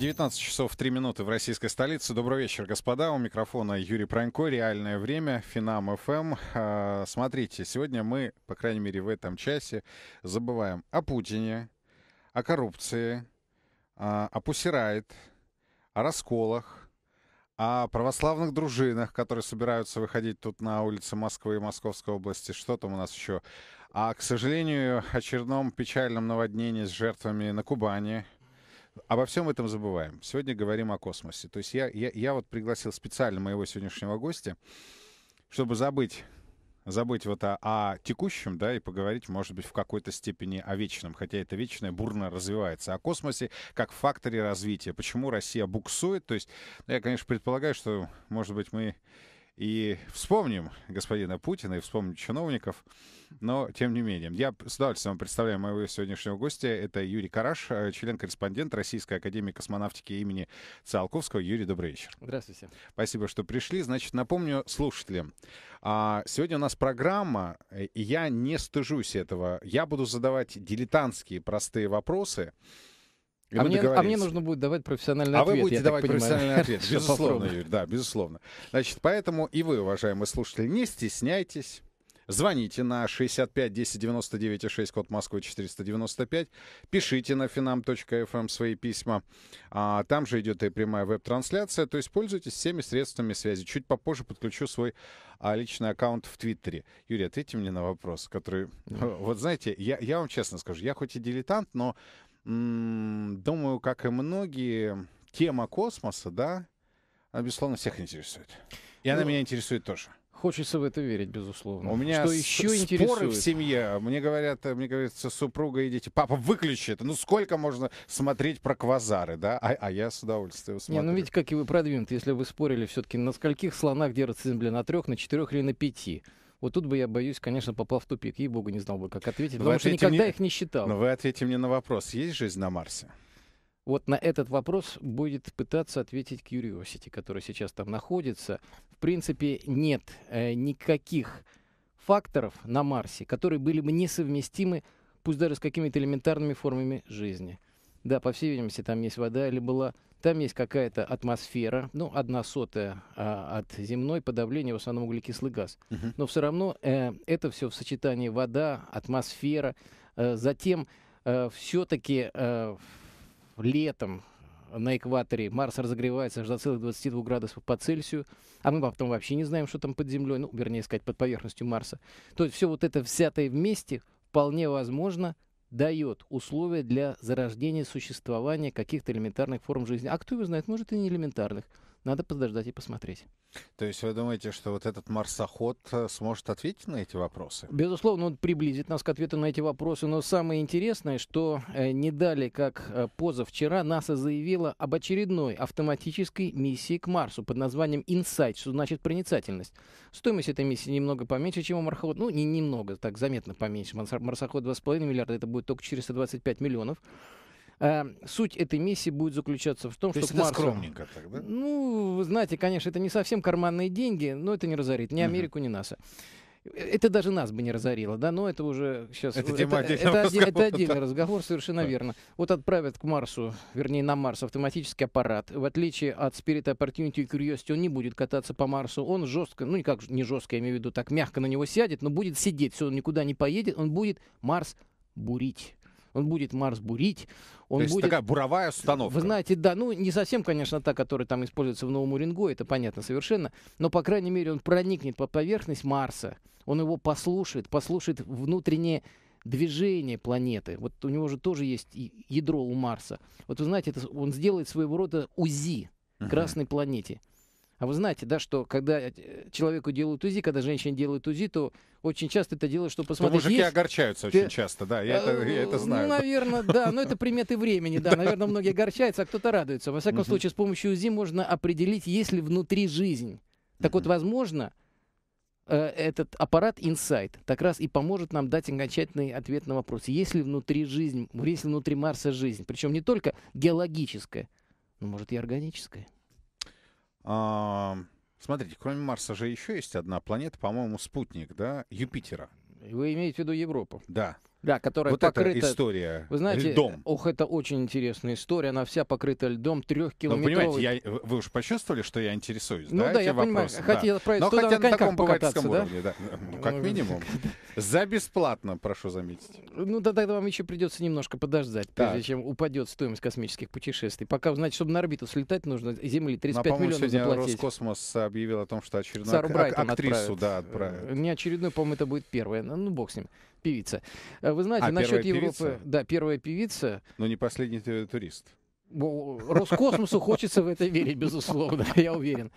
19 часов 3 минуты в российской столице. Добрый вечер, господа. У микрофона Юрий Пронько. Реальное время. Финам ФМ. Эм. А, смотрите, сегодня мы, по крайней мере, в этом часе забываем о Путине, о коррупции, а, о Пусирайт, о расколах, о православных дружинах, которые собираются выходить тут на улицы Москвы и Московской области. Что там у нас еще? А, к сожалению, очередном печальном наводнении с жертвами на Кубани – обо всем этом забываем. Сегодня говорим о космосе. То есть я, я, я вот пригласил специально моего сегодняшнего гостя, чтобы забыть забыть вот о, о текущем, да, и поговорить, может быть, в какой-то степени о вечном, хотя это вечное бурно развивается, о космосе как факторе развития, почему Россия буксует, то есть, ну, я, конечно, предполагаю, что, может быть, мы и вспомним господина Путина и вспомним чиновников, но тем не менее. Я с удовольствием представляю моего сегодняшнего гостя. Это Юрий Караш, э, член-корреспондент Российской Академии Космонавтики имени Циолковского. Юрий, добрый вечер. Здравствуйте. Спасибо, что пришли. Значит, напомню слушателям. А, сегодня у нас программа, э, и я не стыжусь этого. Я буду задавать дилетантские простые вопросы, а мне, а мне нужно будет давать профессиональный а ответ. А вы будете давать профессиональный ответ, безусловно, Юрий, да, безусловно. Значит, поэтому и вы, уважаемые слушатели, не стесняйтесь. Звоните на 65 10 99 6, код Москвы 495. Пишите на finam.fm эм свои письма. А, там же идет и прямая веб-трансляция. То есть пользуйтесь всеми средствами связи. Чуть попозже подключу свой а, личный аккаунт в Твиттере. Юрий, ответьте мне на вопрос, который... Вот знаете, я, я вам честно скажу, я хоть и дилетант, но думаю, как и многие, тема космоса, да, она, безусловно, всех интересует. И ну, она меня интересует тоже. Хочется в это верить, безусловно. У меня что еще споры интересует? в семье. Мне говорят, мне говорится, супруга и дети, папа, выключи это. Ну сколько можно смотреть про квазары, да? А, а я с удовольствием смотрю. Не, ну видите, как и вы продвинуты, если вы спорили все-таки, на скольких слонах держится земля? На трех, на четырех или на пяти? Вот тут бы я боюсь, конечно, попал в тупик. Ей-богу, не знал бы, как ответить, потому что никогда мне... их не считал. Но вы ответите мне на вопрос, есть жизнь на Марсе? Вот на этот вопрос будет пытаться ответить Curiosity, который сейчас там находится. В принципе, нет э, никаких факторов на Марсе, которые были бы несовместимы, пусть даже с какими-то элементарными формами жизни. Да, по всей видимости, там есть вода или была там есть какая-то атмосфера, ну, одна сотая а, от земной, подавление в основном углекислый газ. Uh-huh. Но все равно э, это все в сочетании вода, атмосфера. Э, затем э, все-таки э, летом на экваторе Марс разогревается аж до целых 22 градусов по Цельсию, а мы потом вообще не знаем, что там под землей, ну, вернее сказать, под поверхностью Марса. То есть все вот это взятое вместе вполне возможно – дает условия для зарождения существования каких-то элементарных форм жизни. А кто его знает, может и не элементарных надо подождать и посмотреть. То есть вы думаете, что вот этот марсоход э, сможет ответить на эти вопросы? Безусловно, он приблизит нас к ответу на эти вопросы. Но самое интересное, что э, не дали, как э, позавчера, НАСА заявила об очередной автоматической миссии к Марсу под названием «Инсайт», что значит проницательность. Стоимость этой миссии немного поменьше, чем у марсохода. Ну, не немного, так заметно поменьше. Марсоход 2,5 миллиарда, это будет только 425 миллионов. Эм, суть этой миссии будет заключаться в том, То что... это Марсу... скромненько так, да? Ну, вы знаете, конечно, это не совсем карманные деньги, но это не разорит ни Америку, угу. ни НАСА. Э, это даже нас бы не разорило, да, но это уже сейчас... Это, это, это, разговор, это отдельный да. разговор, совершенно да. верно. Вот отправят к Марсу, вернее, на Марс автоматический аппарат. В отличие от Spirit Opportunity и Curiosity, он не будет кататься по Марсу. Он жестко, ну, никак не жестко, я имею в виду, так мягко на него сядет, но будет сидеть, все, он никуда не поедет, он будет Марс бурить он будет Марс бурить. Он То есть будет... такая буровая установка. Вы знаете, да, ну не совсем, конечно, та, которая там используется в Новом Уренгое, это понятно совершенно, но, по крайней мере, он проникнет под поверхность Марса, он его послушает, послушает внутреннее движение планеты. Вот у него же тоже есть ядро у Марса. Вот вы знаете, это, он сделает своего рода УЗИ uh-huh. красной планете. А вы знаете, да, что когда э, человеку делают УЗИ, когда женщине делают УЗИ, то очень часто это делают, чтобы посмотреть. То мужики есть... огорчаются Ты... очень часто, да, я, это, я это э, знаю. Ну, наверное, да, но это приметы времени, да, наверное, многие огорчаются, а кто-то радуется. Во всяком случае, с помощью УЗИ можно определить, есть ли внутри жизнь. Так вот, возможно, э, этот аппарат Insight так раз и поможет нам дать окончательный ответ на вопрос, есть ли внутри жизнь, есть ли внутри Марса жизнь, причем не только геологическая, но, может, и органическая. Смотрите, кроме Марса же еще есть одна планета, по-моему, спутник, да, Юпитера. Вы имеете в виду Европу? Да. Да, которая вот покрыта... эта история. Вы знаете, льдом. ох, это очень интересная история. Она вся покрыта льдом трехкилометровый. Ну, понимаете, я, вы уж почувствовали, что я интересуюсь, ну, да, да я вопросы? понимаю. Хотел да. отправить Но туда хотя на, на таком покататься, да? уровне, да. Ну, как ну, минимум. За бесплатно, прошу заметить. Ну, да, тогда вам еще придется немножко подождать, прежде так. чем упадет стоимость космических путешествий. Пока, значит, чтобы на орбиту слетать, нужно Земли 35 Но, миллионов сегодня заплатить. Роскосмос объявил о том, что очередную ак- актрису, отправят. да, отправят. Не очередную, по-моему, это будет первая. Ну, бог с ним. Певица. Э, вы знаете, а, насчет Европы... Певица? Да, первая певица. Но не последний турист. Роскосмосу хочется в это верить, безусловно, я уверен.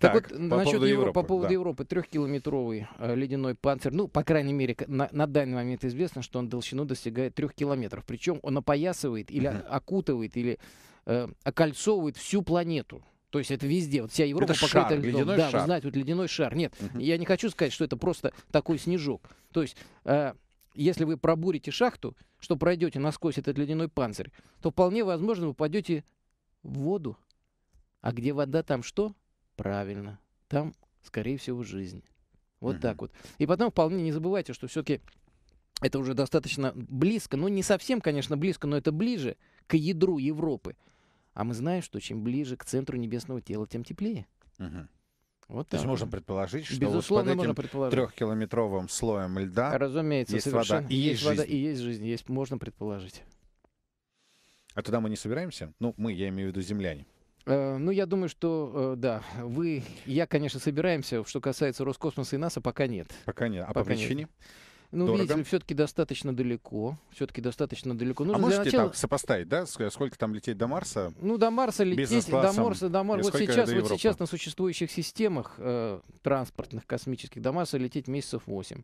Так, так вот, по насчет Европы, по поводу да. Европы, трехкилометровый э, ледяной панцирь, ну, по крайней мере, на, на данный момент известно, что он толщину достигает трех километров. Причем он опоясывает или uh окутывает, или э, окольцовывает всю планету. То есть это везде. Вот вся Европа это покрыта шар, льдом. Ледяной да, шар. вы знаете, вот ледяной шар. Нет, угу. я не хочу сказать, что это просто такой снежок. То есть, э, если вы пробурите шахту, что пройдете насквозь этот ледяной панцирь, то вполне возможно вы попадете в воду. А где вода, там что? Правильно. Там, скорее всего, жизнь. Вот угу. так вот. И потом вполне не забывайте, что все-таки это уже достаточно близко, ну не совсем, конечно, близко, но это ближе к ядру Европы. А мы знаем, что чем ближе к центру небесного тела, тем теплее. Угу. Вот То есть можно предположить, что Безусловно, вот под этим трехкилометровым слоем льда Разумеется, есть вода и есть, есть вода жизнь. и есть жизнь, есть можно предположить. А туда мы не собираемся? Ну, мы, я имею в виду земляне. Э, ну, я думаю, что э, да, вы, я, конечно, собираемся. Что касается Роскосмоса и НАСА, пока нет. Пока нет. А пока по причине? Нет. Ну, дорого. видите, все-таки достаточно далеко. Все-таки достаточно далеко. А Нужно а можете начала... там сопоставить, да, сколько там лететь до Марса? Ну, до Марса лететь, до Марса, до Марса. Вот сейчас, вот сейчас на существующих системах э, транспортных, космических, до Марса лететь месяцев 8.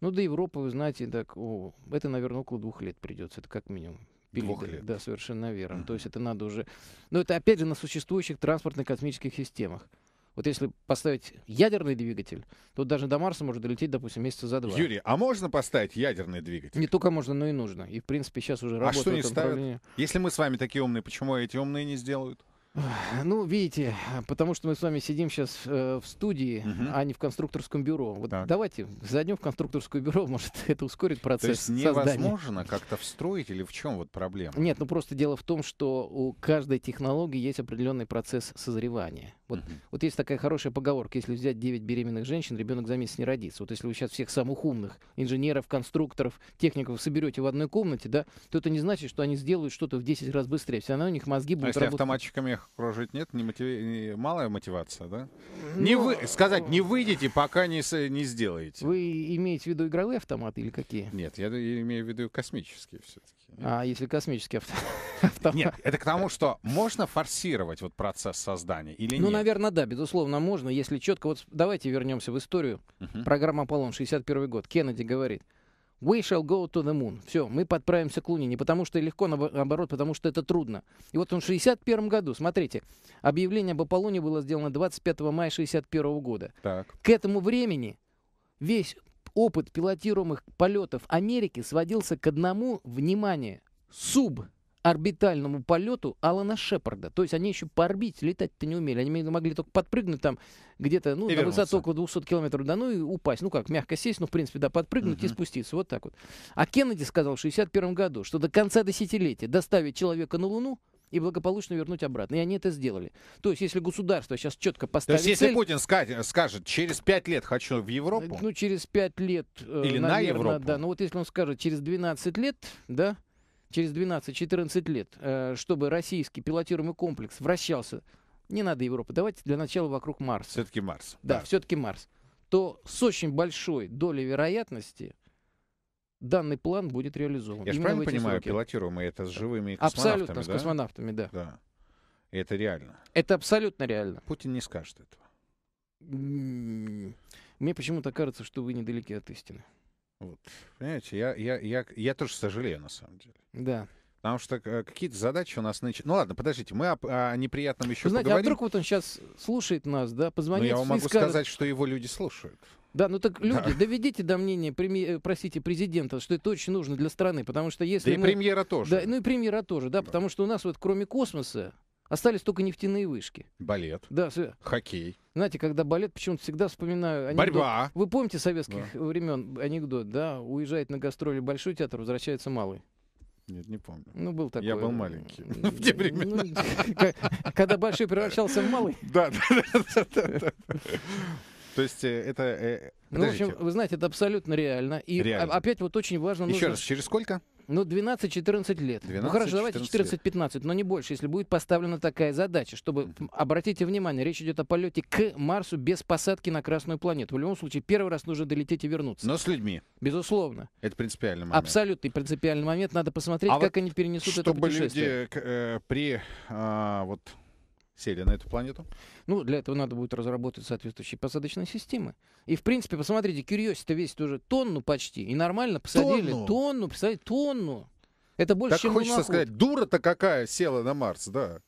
Ну, до Европы, вы знаете, так, о, это, наверное, около двух лет придется, это как минимум. Двух лет. Да, совершенно верно. Mm-hmm. То есть это надо уже... Но ну, это, опять же, на существующих транспортно-космических системах. Вот если поставить ядерный двигатель, то даже до Марса можно долететь, допустим, месяца за два. Юрий, а можно поставить ядерный двигатель? Не только можно, но и нужно. И, в принципе, сейчас уже работают. А что не ставят? Если мы с вами такие умные, почему эти умные не сделают? Ну, видите, потому что мы с вами сидим сейчас э, в студии, угу. а не в конструкторском бюро. Вот так. давайте зайдем в конструкторское бюро, может, это ускорит процесс. То есть невозможно как-то встроить или в чем вот проблема? Нет, ну просто дело в том, что у каждой технологии есть определенный процесс созревания. Вот, вот есть такая хорошая поговорка, если взять 9 беременных женщин, ребенок за месяц не родится. Вот если вы сейчас всех самых умных инженеров, конструкторов, техников соберете в одной комнате, да, то это не значит, что они сделают что-то в 10 раз быстрее. Все равно у них мозги а будут а если автоматчиками их кружить нет, не мотиви... не... малая мотивация, да? Но... Ну, не вы... Э, сказать, не выйдете, пока не, с... не сделаете. Вы имеете в виду игровые автоматы или какие? Нет, я имею в виду космические все-таки. А если космический авто... автомат? Нет, это к тому, что можно форсировать вот процесс создания или ну, нет? Ну, наверное, да, безусловно, можно, если четко... Вот давайте вернемся в историю. Программа «Аполлон», 61 год. Кеннеди говорит, We shall go to the moon. Все, мы подправимся к Луне. Не потому что легко, наоборот, потому что это трудно. И вот он в 61 году, смотрите, объявление об Аполлоне было сделано 25 мая 61 года. Так. К этому времени весь опыт пилотируемых полетов Америки сводился к одному, внимание, суб орбитальному полету Алана Шепарда. То есть они еще по орбите летать-то не умели. Они могли только подпрыгнуть там где-то, ну, на высоту около 200 километров, да, ну и упасть. Ну как, мягко сесть, ну, в принципе, да, подпрыгнуть uh-huh. и спуститься. Вот так вот. А Кеннеди сказал в 61 году, что до конца десятилетия доставить человека на Луну — и благополучно вернуть обратно. И они это сделали. То есть, если государство сейчас четко поставит То есть, цель, если Путин скажет, скажет, через пять лет хочу в Европу... Ну, через пять лет... Э, Или наверное, на Европу. Да, ну вот если он скажет, через 12 лет, да, через 12-14 лет, э, чтобы российский пилотируемый комплекс вращался, не надо Европы, давайте для начала вокруг Марса. Все-таки Марс. Да, да. все-таки Марс. То с очень большой долей вероятности данный план будет реализован. Я правильно понимаю, сроки. пилотируемые это с живыми космонавтами, Абсолютно, да? с космонавтами, да. да. И это реально. Это абсолютно реально. Путин не скажет этого. М-м-м. Мне почему-то кажется, что вы недалеки от истины. Вот. Понимаете, я, я, я, я тоже сожалею, на самом деле. Да. Потому что э, какие-то задачи у нас начинают. Ну ладно, подождите, мы о, о неприятном еще Знаете, а поговорим. А вдруг вот он сейчас слушает нас, да, позвонит. Ну, я вам могу скажет... сказать, что его люди слушают. Да, ну так люди, доведите до мнения, преми... Э, простите, президента, что это очень нужно для страны, потому что если... Да мы... и премьера тоже. Да, ну и премьера тоже, да, да, потому что у нас вот кроме космоса остались только нефтяные вышки. Балет. Да, Хоккей. Знаете, когда балет, почему-то всегда вспоминаю анекдот. Борьба. Вы помните советских да. времен анекдот, да? Уезжает на гастроли большой театр, возвращается малый. Нет, не помню. Ну, был такой. Я был э, маленький. Э, в те ну, времена. Когда большой превращался в малый. Да, да, да. То есть э, это... Э, ну, в общем, вы знаете, это абсолютно реально. И реально. опять вот очень важно... Еще нужно... раз, через сколько? Ну, 12-14 лет. 12, ну, хорошо, давайте 14-15, но не больше, если будет поставлена такая задача, чтобы, обратите внимание, речь идет о полете к Марсу без посадки на Красную планету. В любом случае, первый раз нужно долететь и вернуться. Но с людьми. Безусловно. Это принципиальный момент. Абсолютный принципиальный момент. Надо посмотреть, а как вот они перенесут это путешествие. люди э, при э, вот сели на эту планету? Ну, для этого надо будет разработать соответствующие посадочные системы. И, в принципе, посмотрите, Curiosity весит уже тонну почти. И нормально посадили тонну, тонну представляете, тонну. Это больше, так чем хочется луноход. сказать, дура-то какая села на Марс, да.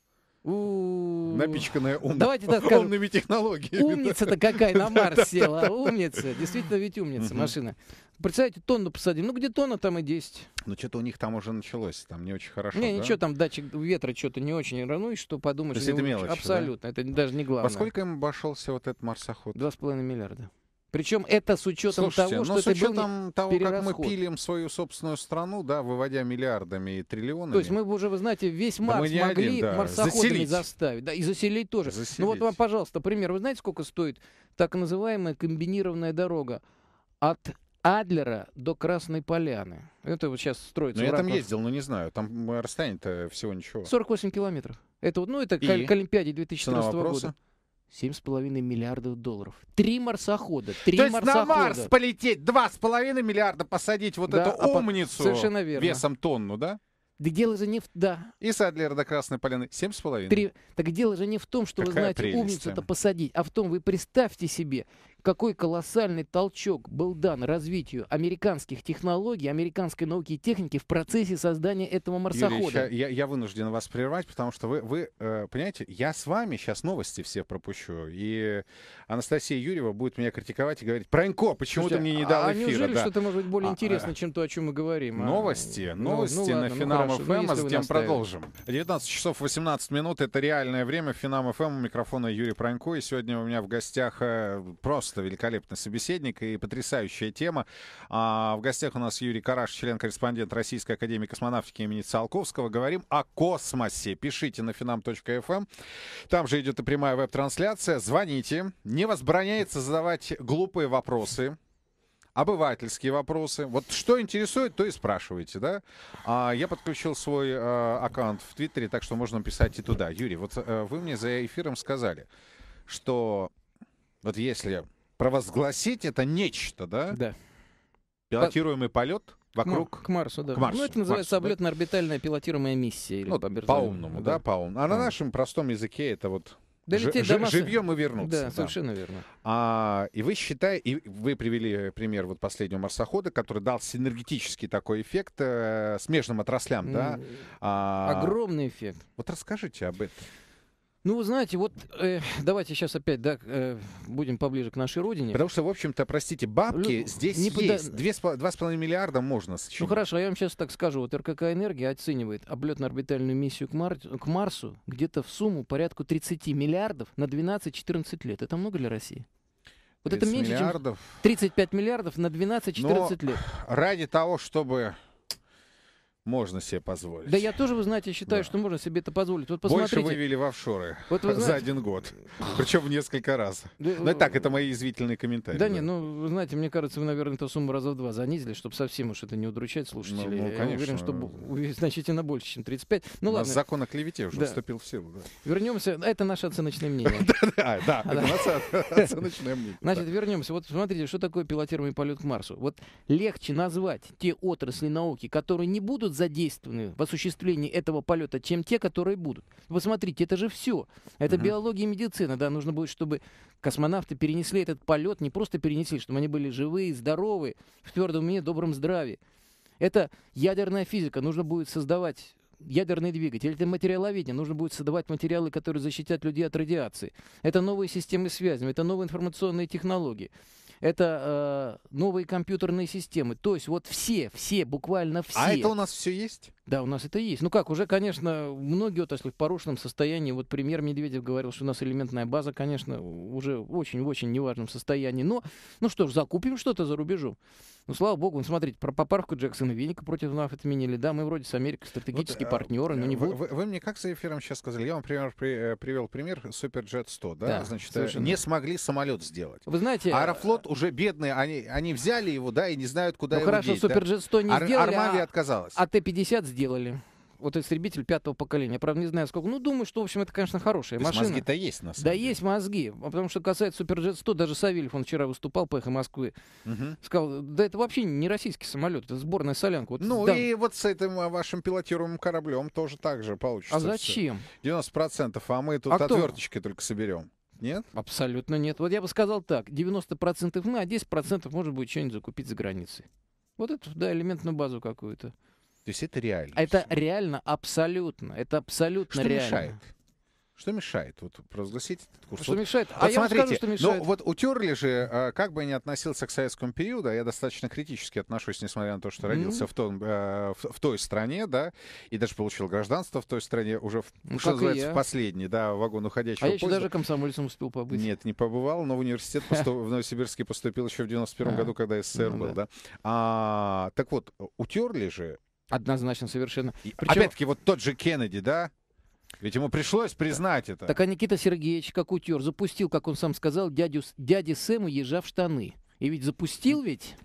У... Напичканная ум... Давайте так скажем, умными технологиями. Умница-то какая на Марс села. Умница. Действительно ведь умница машина. Представляете, тонну посадим. Ну, где тонна, там и 10. Ну, что-то у них там уже началось. Там не очень хорошо. Не, да? ничего, там датчик ветра что-то не очень. Ну, и что подумаешь. То есть это мелочь, Абсолютно. Да? Это даже не главное. А сколько им обошелся вот этот марсоход? Два с половиной миллиарда. Причем это с учетом Слушайте, того, что ну, с это учетом был того, как мы пилим свою собственную страну, да, выводя миллиардами и триллионами. То есть мы бы уже, вы знаете, весь Марс да могли один, да. марсоходами заселить. заставить. Да, и заселить тоже. Заселить. Ну вот вам, пожалуйста, пример. Вы знаете, сколько стоит так называемая комбинированная дорога от Адлера до Красной Поляны? Это вот сейчас строится. Но ну, я там ездил, но не знаю. Там расстояние-то всего ничего. 48 километров. Это, вот, ну, это и? к Олимпиаде 2014 года. 7,5 миллиардов долларов. Три марсохода. Три То есть на Марс полететь 2,5 миллиарда, посадить вот да, эту а умницу совершенно верно. весом тонну, да? Да дело же не в... Да. И Садлер до Красной Поляны 7,5. Три... Так дело же не в том, что Какая вы знаете, умницу-то посадить, а в том, вы представьте себе, какой колоссальный толчок был дан развитию американских технологий, американской науки и техники в процессе создания этого марсохода. Юрий, я, я вынужден вас прервать, потому что вы, вы э, понимаете, я с вами сейчас новости все пропущу. И Анастасия Юрьева будет меня критиковать и говорить, Пронько, почему Слушайте, ты мне не а дал а эфира? А неужели да? что-то может быть более а, интересно, э, чем то, о чем мы говорим? Новости, а, новости ну, ну, ладно, на ну, Финам ну, ФМ, а затем продолжим. 19 часов 18 минут, это реальное время Финам ФМ, у микрофона Юрий Пронько, и сегодня у меня в гостях э, просто просто великолепный собеседник и потрясающая тема. А, в гостях у нас Юрий Караш, член-корреспондент Российской Академии Космонавтики имени Циолковского. Говорим о космосе. Пишите на finam.fm. Эм. Там же идет и прямая веб-трансляция. Звоните. Не возбраняется задавать глупые вопросы обывательские вопросы. Вот что интересует, то и спрашиваете, да? А, я подключил свой а, аккаунт в Твиттере, так что можно писать и туда. Юрий, вот а, вы мне за эфиром сказали, что вот если провозгласить это нечто, да? Да. Пилотируемый По... полет вокруг... К Марсу, да. К Марсу. Ну, это называется Марсу, облетно-орбитальная да? пилотируемая миссия. Или ну, по-умному, ну да, да по-умному. А да. на нашем простом языке это вот Долететь Ж, до массы. Живьем и вернуться. Да, да. совершенно верно. А, и вы считаете, и вы привели пример вот последнего марсохода, который дал синергетический такой эффект э, смежным отраслям, mm, да? А, огромный эффект. Вот расскажите об этом. Ну, вы знаете, вот э, давайте сейчас опять, да, э, будем поближе к нашей родине. Потому что, в общем-то, простите, бабки Лю... здесь не есть. Пода... 2,5 миллиарда можно сочинить. Ну, хорошо, а я вам сейчас так скажу. Вот РКК «Энергия» оценивает облетно-орбитальную миссию к, Мар... к Марсу где-то в сумму порядка 30 миллиардов на 12-14 лет. Это много для России? Вот это меньше, миллиардов. чем 35 миллиардов на 12-14 лет. Ради того, чтобы можно себе позволить. Да я тоже, вы знаете, считаю, да. что можно себе это позволить. Вот Больше вывели в офшоры вот вы знаете... за один год. Причем в несколько раз. Да, ну так, э, это мои извительные комментарии. Да, да. не, ну, вы знаете, мне кажется, вы, наверное, эту сумму раза в два занизили, чтобы совсем уж это не удручать слушателей. Ну, ну, конечно. Я уверен, что значительно больше, чем 35. Ну, У ладно. нас закон о клевете уже да. вступил в силу. Да. Вернемся. Это наше оценочное мнение. Да, да, а, это оценочное мнение. Значит, вернемся. Вот смотрите, что такое пилотируемый полет к Марсу. Вот легче назвать те отрасли науки, которые не будут будут задействованы в осуществлении этого полета, чем те, которые будут. Вы смотрите, это же все. Это угу. биология и медицина. Да, нужно будет, чтобы космонавты перенесли этот полет, не просто перенесли, чтобы они были живые, здоровы, в твердом уме, добром здравии. Это ядерная физика. Нужно будет создавать ядерный двигатель, это материаловедение. Нужно будет создавать материалы, которые защитят людей от радиации. Это новые системы связи, это новые информационные технологии это э, новые компьютерные системы. То есть вот все, все, буквально а все. А это у нас все есть? Да, у нас это есть. Ну как, уже, конечно, многие отрасли в порушенном состоянии. Вот премьер Медведев говорил, что у нас элементная база, конечно, уже в очень-очень неважном состоянии. Но, ну что ж, закупим что-то за рубежом. Ну, слава богу, ну, смотрите, про попарку Джексона Веника против нас отменили. Да, мы вроде с Америкой стратегические вот, э, партнеры, но не э, вы, будут. Вы, вы мне как за эфиром сейчас сказали? Я вам пример, при, э, привел пример Суперджет 100, да? да Значит, совершенно. не смогли самолет сделать. Вы знаете... Аэрофлот уже бедный, они, они взяли его, да, и не знают, куда ну, его хорошо, деть. хорошо, Суперджет 100 да? не Ар- сделали, Армавия а, отказалась. А Т-50 сделали. Вот истребитель пятого поколения. Правда, не знаю сколько. Ну, думаю, что, в общем, это, конечно, хорошая То машина. мозги-то есть, на самом да, деле. есть мозги. А потому что касается Суперджет 100, даже Савельев, он вчера выступал по эхо Москвы, угу. сказал, да это вообще не российский самолет, это сборная солянка. Вот, ну, да. и вот с этим а, вашим пилотируемым кораблем тоже так же получится. А зачем? Все. 90%, а мы тут а отверточки кто? только соберем. Нет? Абсолютно нет. Вот я бы сказал так, 90% мы, а 10% может быть что-нибудь закупить за границей. Вот это, да, элементную базу какую-то. То есть это реально. Это реально абсолютно. Это абсолютно что реально. Мешает? Что мешает вот провозгласить этот курс? Что вот, мешает? Вот а смотрите, я скажу, что ну, мешает. Ну, вот утерли же, а, как бы я ни относился к советскому периоду, а я достаточно критически отношусь, несмотря на то, что родился mm-hmm. в, том, э, в, в той стране, да, и даже получил гражданство в той стране уже, в, ну, что называется, в последний, да, вагон уходящего А поезда. я еще даже комсомольцем успел побыть. Нет, не побывал, но в университет в Новосибирске поступил еще в 91 а, году, когда СССР ну был, да. Так вот, утерли же Однозначно, совершенно. Причем... Опять-таки, вот тот же Кеннеди, да? Ведь ему пришлось признать это. Так а Никита Сергеевич, как утер, запустил, как он сам сказал, дядю, дяди Сэму ежа в штаны. И ведь запустил ведь...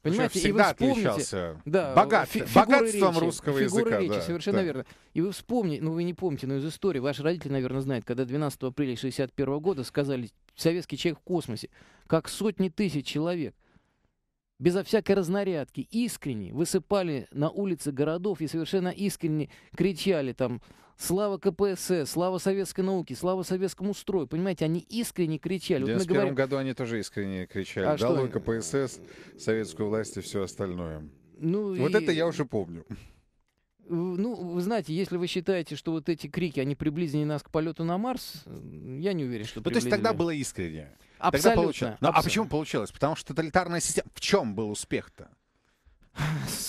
Понимаете, и вы вспомните, да, богат, богатством речи, русского языка. речи, да, совершенно да. верно. И вы вспомните, ну вы не помните, но из истории, ваши родители, наверное, знают, когда 12 апреля 61 года сказали, советский человек в космосе, как сотни тысяч человек безо всякой разнарядки, искренне высыпали на улицы городов и совершенно искренне кричали там «Слава КПСС! Слава советской науке! Слава советскому строю!» Понимаете, они искренне кричали. В 91 вот говорим... году они тоже искренне кричали. А Долой что... КПСС, советскую власть и все остальное. Ну, вот и... это я уже помню. Ну, вы знаете, если вы считаете, что вот эти крики, они приблизили нас к полету на Марс, я не уверен, что ну, приблизили. То есть тогда было искреннее. Абсолютно. Тогда получилось. Но, Абсолютно. А почему получилось? Потому что тоталитарная система... В чем был успех-то?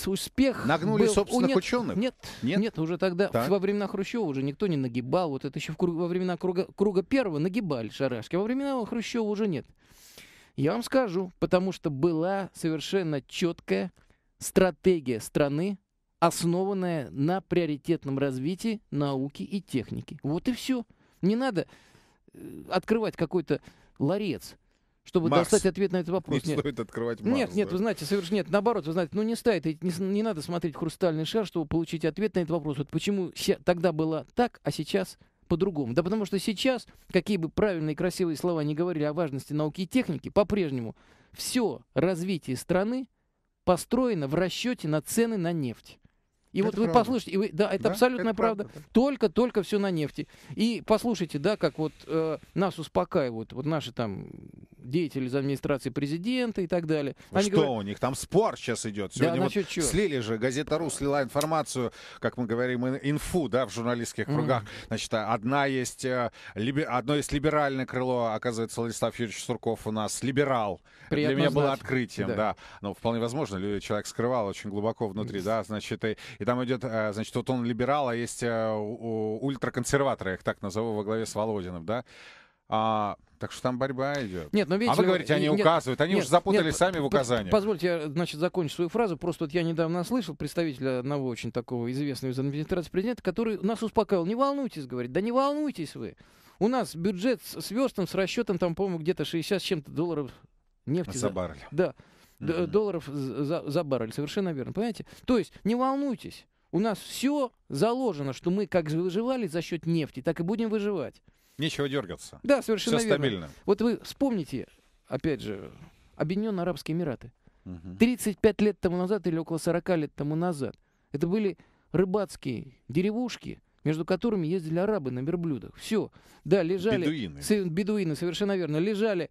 успех нагнули был... собственных О, нет, ученых нет, нет нет уже тогда так. во времена Хрущева уже никто не нагибал вот это еще в круг, во времена круга круга первого нагибали шарашки а во времена Хрущева уже нет я вам скажу потому что была совершенно четкая стратегия страны основанная на приоритетном развитии науки и техники вот и все не надо э, открывать какой-то ларец, чтобы Марс. достать ответ на этот вопрос. Не нет. стоит открывать Марс. Нет, нет, да. вы знаете, совершенно нет. Наоборот, вы знаете, ну не стоит, не, не надо смотреть хрустальный шар, чтобы получить ответ на этот вопрос. Вот почему тогда было так, а сейчас по-другому. Да потому что сейчас, какие бы правильные красивые слова не говорили о важности науки и техники, по-прежнему все развитие страны построено в расчете на цены на нефть. И это вот правда. вы послушайте, и вы, да, это да? абсолютная это правда. Только, только все на нефти. И послушайте, да, как вот э, нас успокаивают, вот наши там деятели из администрации президента и так далее. Ну Они что говорят, у них там спор сейчас идет? Сегодня да, вот слили же, газета РУ слила информацию, как мы говорим, инфу, да, в журналистских кругах. Mm. Значит, а, одна есть, э, либе, одно есть либеральное крыло, оказывается, Владислав Юрьевич Сурков у нас либерал. Приятно Для меня знать. было открытием, да. да. Но ну, вполне возможно, человек скрывал очень глубоко внутри, да, значит, и там идет, э, значит, вот он либерал, а есть э, ультраконсерваторы, я их так назову, во главе с Володиным, да? А, так что там борьба идет. Нет, но видите, а вы говорите, они нет, указывают, они нет, уже запутались нет, сами в указаниях. Позвольте, я, значит, закончу свою фразу. Просто вот я недавно слышал представителя одного очень такого известного из администрации президента, который нас успокаивал. Не волнуйтесь, говорит, да не волнуйтесь вы. У нас бюджет с сверстом, с расчетом, там, по-моему, где-то 60 с чем-то долларов нефти. За баррель. Да mm-hmm. долларов за, за баррель. Совершенно верно. Понимаете? То есть не волнуйтесь. У нас все заложено, что мы как выживали за счет нефти, так и будем выживать. Нечего дергаться. Да, совершенно все верно. стабильно. Вот вы вспомните, опять же, Объединенные Арабские Эмираты. Угу. 35 лет тому назад или около 40 лет тому назад. Это были рыбацкие деревушки, между которыми ездили арабы на верблюдах. Все. Да, лежали... Бедуины. С, бедуины, совершенно верно. Лежали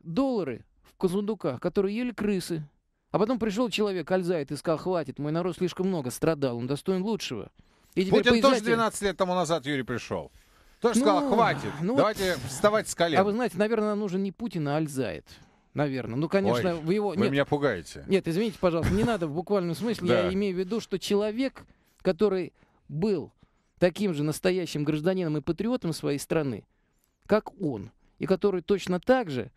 доллары Козундука, которые ели крысы. А потом пришел человек, Альзайт, и сказал, хватит, мой народ слишком много страдал, он достоин лучшего. И Путин поезжайте... тоже 12 лет тому назад, Юрий, пришел. Тоже ну, сказал, хватит, ну, давайте вот... вставать с колен. А вы знаете, наверное, нужен не Путин, а Альзайт. Наверное. Ну, конечно, Ой, в его... Вы нет, меня пугаете. Нет, извините, пожалуйста, не надо в буквальном смысле. Я имею в виду, что человек, который был таким же настоящим гражданином и патриотом своей страны, как он, и который точно так же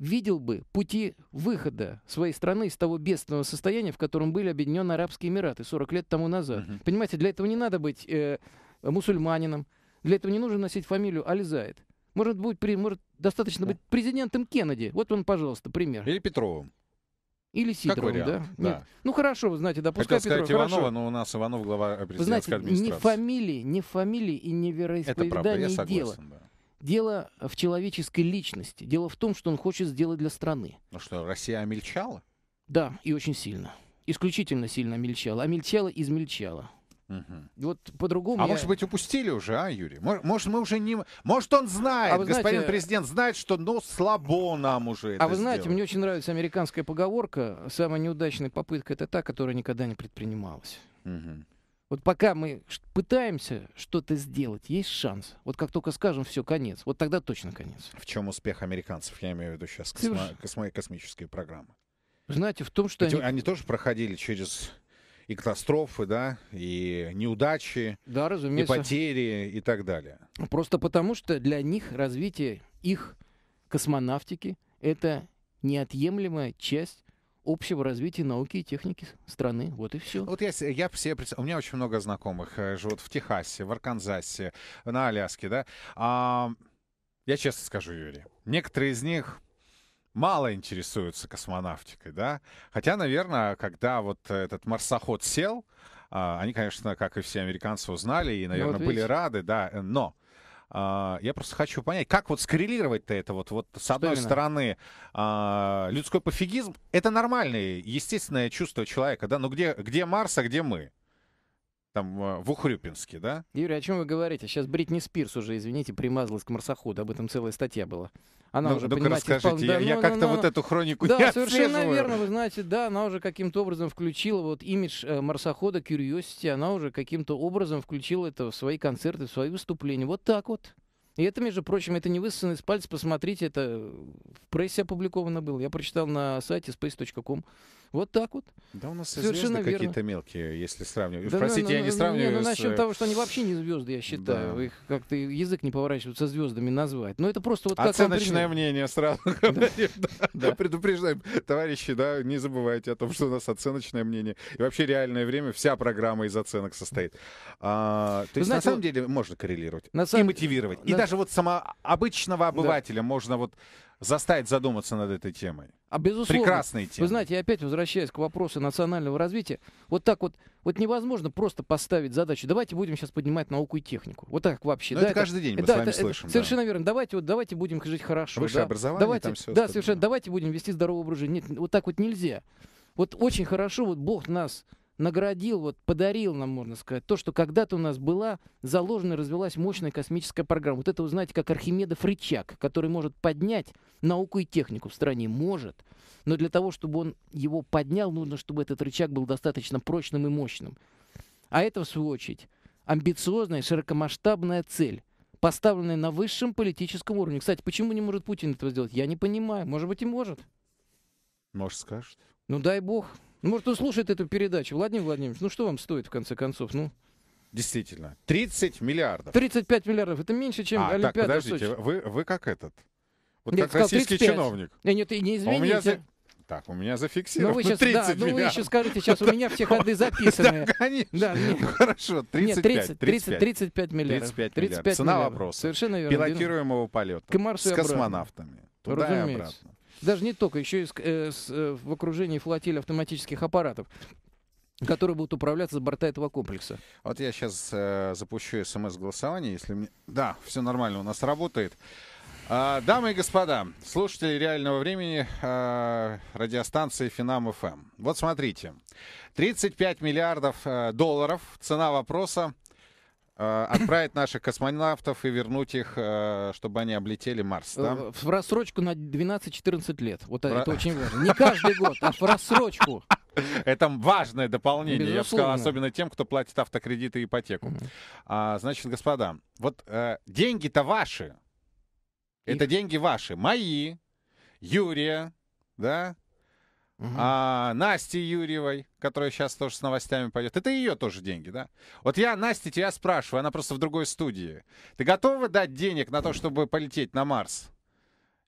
видел бы пути выхода своей страны из того бедственного состояния, в котором были Объединенные Арабские Эмираты 40 лет тому назад. Угу. Понимаете, для этого не надо быть э, мусульманином, для этого не нужно носить фамилию Аль-Заид. Может, будет, при, может достаточно да. быть президентом Кеннеди. Вот вам, пожалуйста, пример. Или Петровым. Или Сидоровым, да? да? Нет. Ну хорошо, вы знаете, да, пускай Хотел Петров, сказать Иванова, хорошо. но у нас Иванов глава э, президентской вы знаете, администрации. Не фамилии, не фамилии и не вероисповедание Это правда, я согласен, дело. Да. Дело в человеческой личности. Дело в том, что он хочет сделать для страны. Ну что, Россия омельчала? Да, и очень сильно. Исключительно сильно омельчала. Омельчала, измельчала. Угу. Вот по-другому. А я... может быть, упустили уже, а, Юрий? Может, может мы уже не. Может, он знает, а знаете... господин президент знает, что ну слабо нам уже. А вы знаете, сделать. мне очень нравится американская поговорка: самая неудачная попытка это та, которая никогда не предпринималась. Угу. Вот пока мы пытаемся что-то сделать, есть шанс. Вот как только скажем, все, конец. Вот тогда точно конец. В чем успех американцев, я имею в виду сейчас, космо- космо- космические программы? Знаете, в том, что они... Они тоже проходили через и катастрофы, да, и неудачи, да, разумеется. и потери и так далее. Просто потому, что для них развитие их космонавтики — это неотъемлемая часть общего развития науки и техники страны. Вот и все. Вот я, я все у меня очень много знакомых э, живут в Техасе, в Арканзасе, на Аляске, да. А, я честно скажу, Юрий, некоторые из них мало интересуются космонавтикой, да. Хотя, наверное, когда вот этот марсоход сел, а, они, конечно, как и все американцы, узнали и, ну наверное, вот были рады, да. Но а, я просто хочу понять, как вот скоррелировать-то это вот, вот с одной Что стороны а, людской пофигизм, это нормальное, естественное чувство человека, да, но ну где, где Марс, а где мы? там а, в Ухрюпинске, да? Юрий, о чем вы говорите? Сейчас Бритни Спирс уже, извините, примазалась к марсоходу. Об этом целая статья была. Она ну, уже, ну расскажите, испол... я, да, я ну, как-то ну, вот эту хронику Да, не совершенно верно, вы знаете, да, она уже каким-то образом включила вот имидж э, марсохода Curiosity, она уже каким-то образом включила это в свои концерты, в свои выступления. Вот так вот. И это, между прочим, это не высосано из пальца, посмотрите, это в прессе опубликовано было. Я прочитал на сайте space.com. Вот так вот. Да у нас Совершенно звезды какие-то мелкие, если сравнивать. Да, Простите, ну, я не сравниваю. Не, ну, с... начнем с э, того, что они вообще не звезды, я считаю. Да. Их как-то язык не поворачивается звездами назвать. Но это просто вот как Оценочное мнение сразу. Да. Предупреждаем, товарищи, да, не забывайте о том, что у нас оценочное мнение. И вообще реальное время, вся программа из оценок состоит. А, то есть на самом деле можно коррелировать и мотивировать. И даже вот сама обычного обывателя можно вот заставить задуматься над этой темой. А безусловно. Прекрасные темы. Вы знаете, я опять возвращаюсь к вопросу национального развития. Вот так вот, вот невозможно просто поставить задачу. Давайте будем сейчас поднимать науку и технику. Вот так вообще. Ну, да, это, это каждый день мы да, с вами это, слышим. Это, да. Совершенно верно. Давайте вот давайте будем жить хорошо. Высшее да? образование. Давайте, там все да, остальное. совершенно. Давайте будем вести здоровый образ жизни. Нет, вот так вот нельзя. Вот очень хорошо, вот Бог нас наградил, вот подарил нам, можно сказать, то, что когда-то у нас была заложена развилась мощная космическая программа. Вот это, вы знаете, как Архимедов рычаг, который может поднять науку и технику в стране. Может. Но для того, чтобы он его поднял, нужно, чтобы этот рычаг был достаточно прочным и мощным. А это, в свою очередь, амбициозная, широкомасштабная цель поставленная на высшем политическом уровне. Кстати, почему не может Путин этого сделать? Я не понимаю. Может быть и может. Может, скажет. Ну дай бог. Может, он слушает эту передачу. Владимир Владимирович, ну что вам стоит, в конце концов? Ну, Действительно. 30 миллиардов. 35 миллиардов. Это меньше, чем а, Олимпиада так, подождите, Сочи. Вы, вы как этот? Вот Нет, как российский 35. чиновник. Э, нет, не извините. А у меня за... Так, у меня ну, зафиксировано. Ну, вы сейчас, 30 да, миллиардов. ну вы еще скажите, сейчас у меня все ходы записаны. Да, конечно. Хорошо, 35. Нет, 30, 35, 35 миллиардов. 35 миллиардов. Цена вопроса. Совершенно верно. Пилотируемого полета. Комарсу с космонавтами. Туда Разумеется. и обратно даже не только, еще и с, э, с, э, в окружении флотилии автоматических аппаратов которые будут управляться с борта этого комплекса. Вот я сейчас э, запущу смс-голосование, если мне... Да, все нормально, у нас работает. А, дамы и господа, слушатели реального времени э, радиостанции Финам ФМ. Вот смотрите, 35 миллиардов э, долларов цена вопроса Э, отправить наших космонавтов и вернуть их, э, чтобы они облетели Марс. Да? Э, в рассрочку на 12-14 лет. Вот Про... это очень важно. Не каждый год, а в рассрочку. Это важное дополнение, Безусловно. я бы сказал, особенно тем, кто платит автокредиты и ипотеку. Угу. А, значит, господа, вот э, деньги-то ваши. Их... Это деньги ваши. Мои, Юрия, да, а, Насти Юрьевой, которая сейчас тоже с новостями пойдет. Это ее тоже деньги, да? Вот я, Настя, тебя спрашиваю, она просто в другой студии. Ты готова дать денег на то, чтобы полететь на Марс?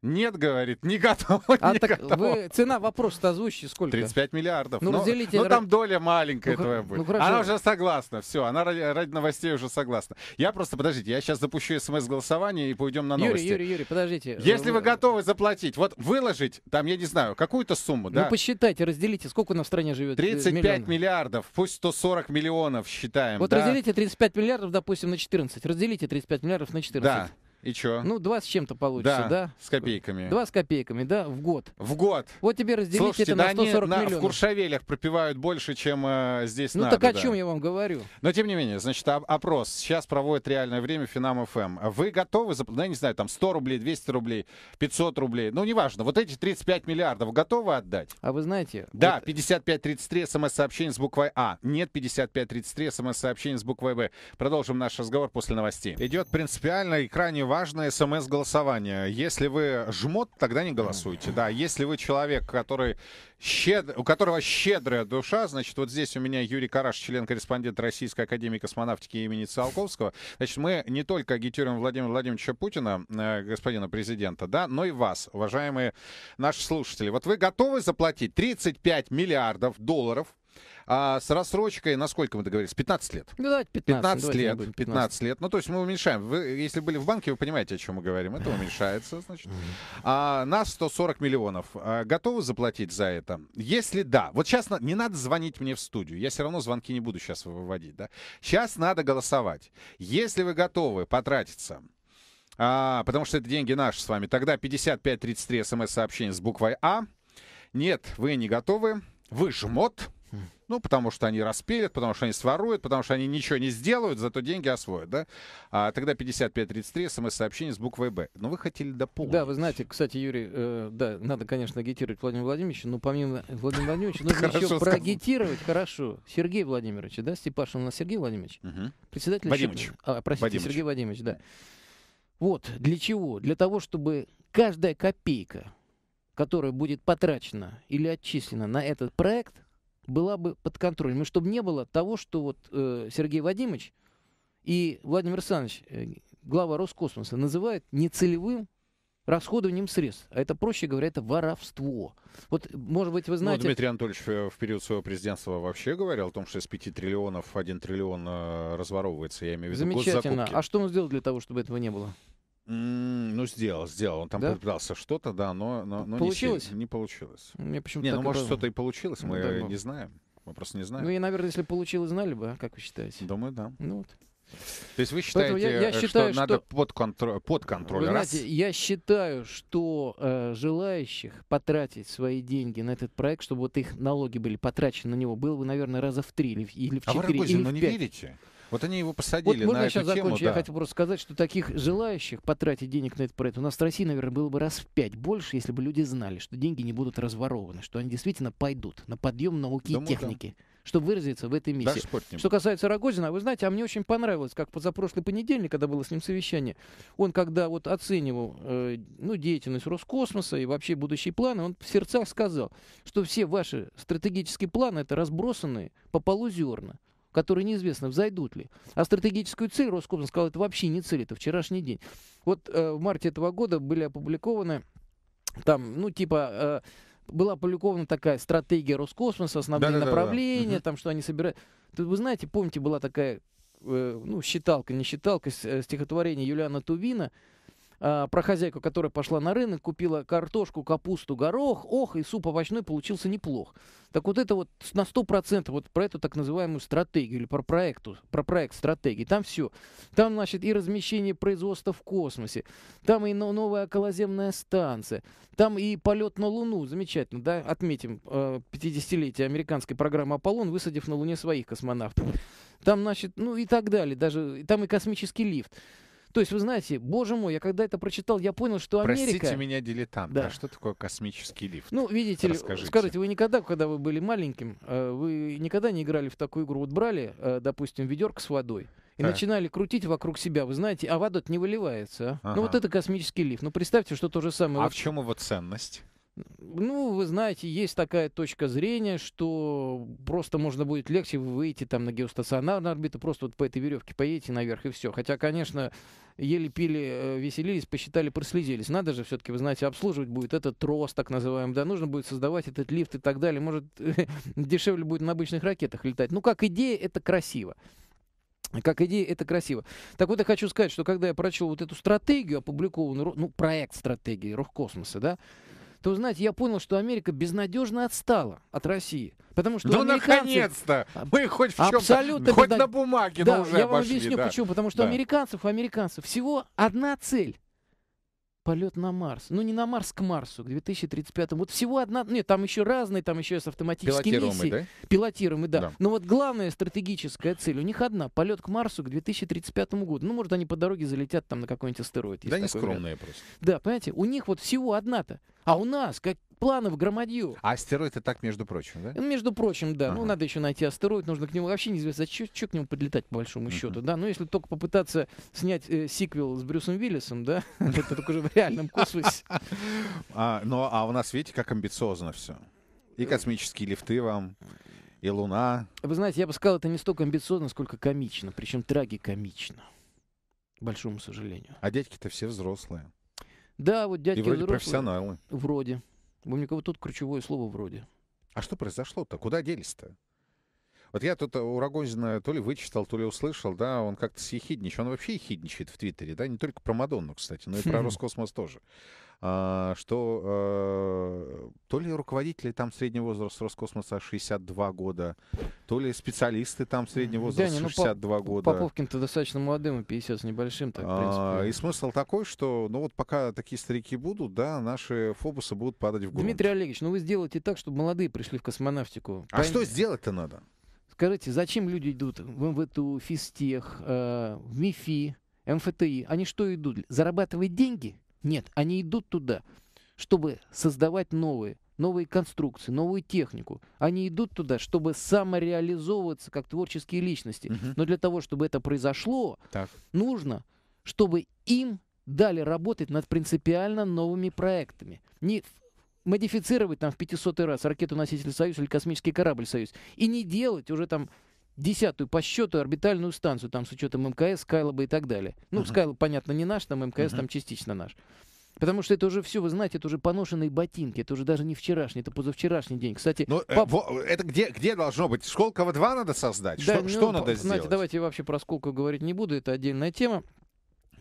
Нет, говорит, не готов. А не так готов. вы цена вопрос-то озвучите сколько? 35 миллиардов. Ну, ну, разделите... ну там доля маленькая ну, твоя будет. Ну, хорошо. она уже согласна, все, она ради, ради новостей уже согласна. Я просто, подождите, я сейчас запущу смс-голосование и пойдем на новости. Юрий, Юрий, Юрий, подождите. Если вы, готовы заплатить, вот выложить, там, я не знаю, какую-то сумму, ну, да? Ну посчитайте, разделите, сколько у нас в стране живет? 35 э, миллион. миллиардов, пусть 140 миллионов считаем. Вот да? разделите 35 миллиардов, допустим, на 14, разделите 35 миллиардов на 14. Да. И что? Ну, два с чем-то получится, да, да? С копейками. Два с копейками, да, в год. В год. Вот тебе разделить Слушайте, это да на 140 они миллионов. На, в Куршавелях пропивают больше, чем э, здесь Ну, надо, так о да. чем я вам говорю? Но, тем не менее, значит, опрос. Сейчас проводит реальное время Финам ФМ. Вы готовы, за, ну, я не знаю, там 100 рублей, 200 рублей, 500 рублей, ну, неважно, вот эти 35 миллиардов готовы отдать? А вы знаете... Да, вот... 5533 смс-сообщение с буквой А. Нет, 5533 смс-сообщение с буквой Б. Продолжим наш разговор после новостей. Идет принципиально и крайне Важное смс-голосование. Если вы жмот, тогда не голосуйте. Да, если вы человек, который щедр... у которого щедрая душа, значит, вот здесь у меня Юрий Караш, член-корреспондент Российской Академии Космонавтики имени Циолковского. Значит, мы не только агитируем Владимира Владимировича Путина, э, господина президента, да, но и вас, уважаемые наши слушатели. Вот вы готовы заплатить 35 миллиардов долларов а с рассрочкой, насколько мы договорились, 15 лет? Ну, давайте 15. 15 лет, 15. 15 лет. Ну, то есть мы уменьшаем. Вы, если были в банке, вы понимаете, о чем мы говорим. Это уменьшается, значит. А, нас 140 миллионов. А, готовы заплатить за это? Если да, вот сейчас на... не надо звонить мне в студию. Я все равно звонки не буду сейчас выводить, да. Сейчас надо голосовать. Если вы готовы потратиться а, потому что это деньги наши с вами. Тогда 5533 смс-сообщение эм с буквой А. Нет, вы не готовы. Вы жмот. Ну, потому что они распилят, потому что они своруют, потому что они ничего не сделают, зато деньги освоят, да? А тогда 5533, смс-сообщение с буквой «Б». Но ну, вы хотели дополнить. Да, вы знаете, кстати, Юрий, э, да, надо, конечно, агитировать Владимира Владимировича, но помимо Владимира Владимировича нужно еще проагитировать, хорошо, Сергей Владимирович, да, Степашин у нас Сергей Владимирович, председатель... Вадимович. А, простите, Сергей Вадимович, да. Вот, для чего? Для того, чтобы каждая копейка, которая будет потрачена или отчислена на этот проект, была бы под контролем. И чтобы не было того, что вот э, Сергей Вадимович и Владимир Александрович, э, глава Роскосмоса, называют нецелевым расходованием средств. А это, проще говоря, это воровство. Вот, может быть, вы ну, знаете... Ну, Дмитрий Анатольевич э, в период своего президентства вообще говорил о том, что из 5 триллионов 1 триллион э, разворовывается, я имею в виду Замечательно. А что он сделал для того, чтобы этого не было? ну, сделал, сделал. Он там да? попытался что-то, да, но, но, но получилось? Не, не получилось. Мне почему-то не, ну, может, что-то и получилось, мы ну, не знаем. Мы просто не знаем. Ну, и, наверное, если получилось, знали бы, а как вы считаете? Думаю, да. Ну, вот. То есть вы считаете, я, я э, считаю, что, что надо под контроль, под контроль вы раз? я считаю, что э, желающих потратить свои деньги на этот проект, чтобы вот их налоги были потрачены на него, было бы, наверное, раза в три или, или в четыре, а вы, или ну, в пять. не верите? Вот они его посадили вот, на эту сейчас тему. Закончу? Да. Я хотел просто сказать, что таких желающих потратить денег на этот проект у нас в России, наверное, было бы раз в пять больше, если бы люди знали, что деньги не будут разворованы, что они действительно пойдут на подъем науки Думаю, и техники. Там чтобы выразиться в этой миссии. Что касается Рогозина, вы знаете, а мне очень понравилось, как за прошлый понедельник, когда было с ним совещание, он когда вот оценивал э, ну, деятельность Роскосмоса и вообще будущие планы, он в сердцах сказал, что все ваши стратегические планы это разбросанные по полузерна которые неизвестно, взойдут ли. А стратегическую цель Роскосмос сказал, это вообще не цель, это вчерашний день. Вот э, в марте этого года были опубликованы там, ну, типа... Э, была опубликована такая стратегия Роскосмоса, основные да, да, направления, да, да. там, что они собирают. Тут, вы знаете, помните, была такая, э, ну, считалка, не считалка, э, стихотворение Юлиана Тувина, а, про хозяйку, которая пошла на рынок, купила картошку, капусту, горох, ох, и суп овощной получился неплох. Так вот это вот на 100% вот про эту так называемую стратегию или про, проекту, про проект стратегии, там все. Там, значит, и размещение производства в космосе, там и новая околоземная станция, там и полет на Луну, замечательно, да, отметим э, а, 50-летие американской программы «Аполлон», высадив на Луне своих космонавтов. Там, значит, ну и так далее, даже там и космический лифт. То есть, вы знаете, боже мой, я когда это прочитал, я понял, что Америка... Простите меня, дилетант, да. а что такое космический лифт? Ну, видите ли, скажите, вы никогда, когда вы были маленьким, э, вы никогда не играли в такую игру? Вот брали, э, допустим, ведерко с водой, и а. начинали крутить вокруг себя, вы знаете, а вода не выливается. А? Ага. Ну вот это космический лифт. Ну представьте, что то же самое. А вот... в чем его ценность? Ну, вы знаете, есть такая точка зрения, что просто можно будет легче, выйти там на геостационарную орбиту, просто вот по этой веревке поедете наверх и все. Хотя, конечно, еле пили, э, веселились, посчитали, прослезились. Надо же все-таки, вы знаете, обслуживать будет этот трос, так называемый, да, нужно будет создавать этот лифт и так далее. Может, дешевле будет на обычных ракетах летать. Ну, как идея, это красиво. Как идея, это красиво. Так вот, я хочу сказать, что когда я прочел вот эту стратегию, опубликованную, ну, проект стратегии Рохкосмоса, да, то, знаете, я понял, что Америка безнадежно отстала от России. Потому что ну, наконец-то! А, Мы хоть в чем-то, абсолютно хоть безнад... на бумаге, да, но уже я обошли, вам объясню, да. почему. Потому что да. американцев, у американцев всего одна цель полет на Марс. Ну, не на Марс, к Марсу, к 2035. Вот всего одна... Нет, там еще разные, там еще с автоматическими миссией. Да? Пилотируемые, да? да. Но вот главная стратегическая цель у них одна. Полет к Марсу к 2035 году. Ну, может, они по дороге залетят там на какой-нибудь астероид. Да, не скромные просто. Да, понимаете, у них вот всего одна-то. А у нас как планов громадью. А астероид и так, между прочим, да? Между прочим, да. Ну, ага. Ну, надо еще найти астероид, нужно к нему... Вообще не что, что к нему подлетать, по большому uh-huh. счету, да? Ну, если только попытаться снять э, сиквел с Брюсом Виллисом, да? Это только же в реальном космосе. А, ну, а у нас, видите, как амбициозно все. И космические лифты вам, и Луна. Вы знаете, я бы сказал, это не столько амбициозно, сколько комично. Причем трагикомично. К большому сожалению. А дядьки-то все взрослые. Да, вот дядьки И вроде взрослые, профессионалы. Вроде. Бумников, вот тут ключевое слово «вроде». А что произошло-то? Куда делись-то? Вот я тут э, у Рогозина то ли вычитал, то ли услышал, да, он как-то съехидничает. Он вообще ехидничает в Твиттере, да, не только про Мадонну, кстати, но и про Роскосмос тоже. А, что э, то ли руководители там средний возраст Роскосмоса 62 года, то ли специалисты там средний возраст да, 62 ну, года. Поповкин-то достаточно молодым, и 50 с небольшим, так, в а, принципе. И смысл такой, что, ну вот пока такие старики будут, да, наши фобусы будут падать в грунт. Дмитрий Олегович, ну вы сделайте так, чтобы молодые пришли в космонавтику. А Пойми... что сделать-то надо? Скажите, зачем люди идут в МВТУ, физтех, э, в МИФИ, МФТИ? Они что идут? Зарабатывать деньги? Нет, они идут туда, чтобы создавать новые, новые конструкции, новую технику. Они идут туда, чтобы самореализовываться как творческие личности. Угу. Но для того, чтобы это произошло, так. нужно, чтобы им дали работать над принципиально новыми проектами. Не модифицировать там в 500 раз ракету-носитель «Союз» или космический корабль «Союз». И не делать уже там десятую по счету орбитальную станцию, там с учетом МКС, Скайлоба и так далее. Ну, uh-huh. Скайлоб, понятно, не наш, там МКС uh-huh. там частично наш. Потому что это уже все, вы знаете, это уже поношенные ботинки, это уже даже не вчерашний, это позавчерашний день. Кстати, Но, ну, э, пап... э, во, это где, где должно быть? Сколково 2 надо создать? Да, что, ну, что надо знаете, сделать? Знаете, давайте вообще про Сколково говорить не буду, это отдельная тема.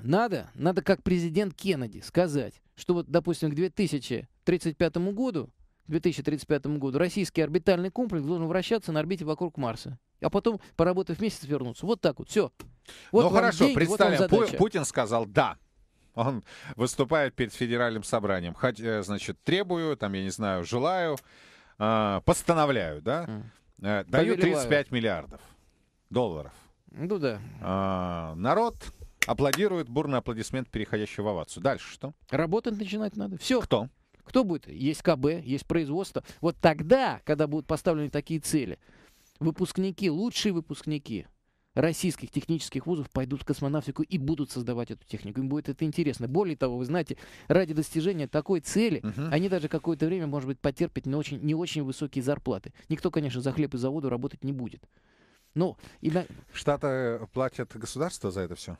Надо, надо как президент Кеннеди сказать, что вот, допустим, к 2035 году, 2035 году российский орбитальный комплекс должен вращаться на орбите вокруг Марса а потом, поработав месяц, вернуться. Вот так вот, все. Вот ну хорошо, деньги, представим, вот Пу- Путин сказал «да». Он выступает перед федеральным собранием. Хоть, э, значит, требую, там, я не знаю, желаю, э, постановляю, да? Mm. Э, даю 35 миллиардов долларов. Ну да. Э, народ аплодирует, бурный аплодисмент, переходящий в овацию. Дальше что? Работать начинать надо. Все. Кто? Кто будет? Есть КБ, есть производство. Вот тогда, когда будут поставлены такие цели – выпускники, лучшие выпускники российских технических вузов пойдут в космонавтику и будут создавать эту технику. Им будет это интересно. Более того, вы знаете, ради достижения такой цели uh-huh. они даже какое-то время, может быть, потерпят не очень, не очень высокие зарплаты. Никто, конечно, за хлеб и за воду работать не будет. Но и на... Штаты платят государство за это все?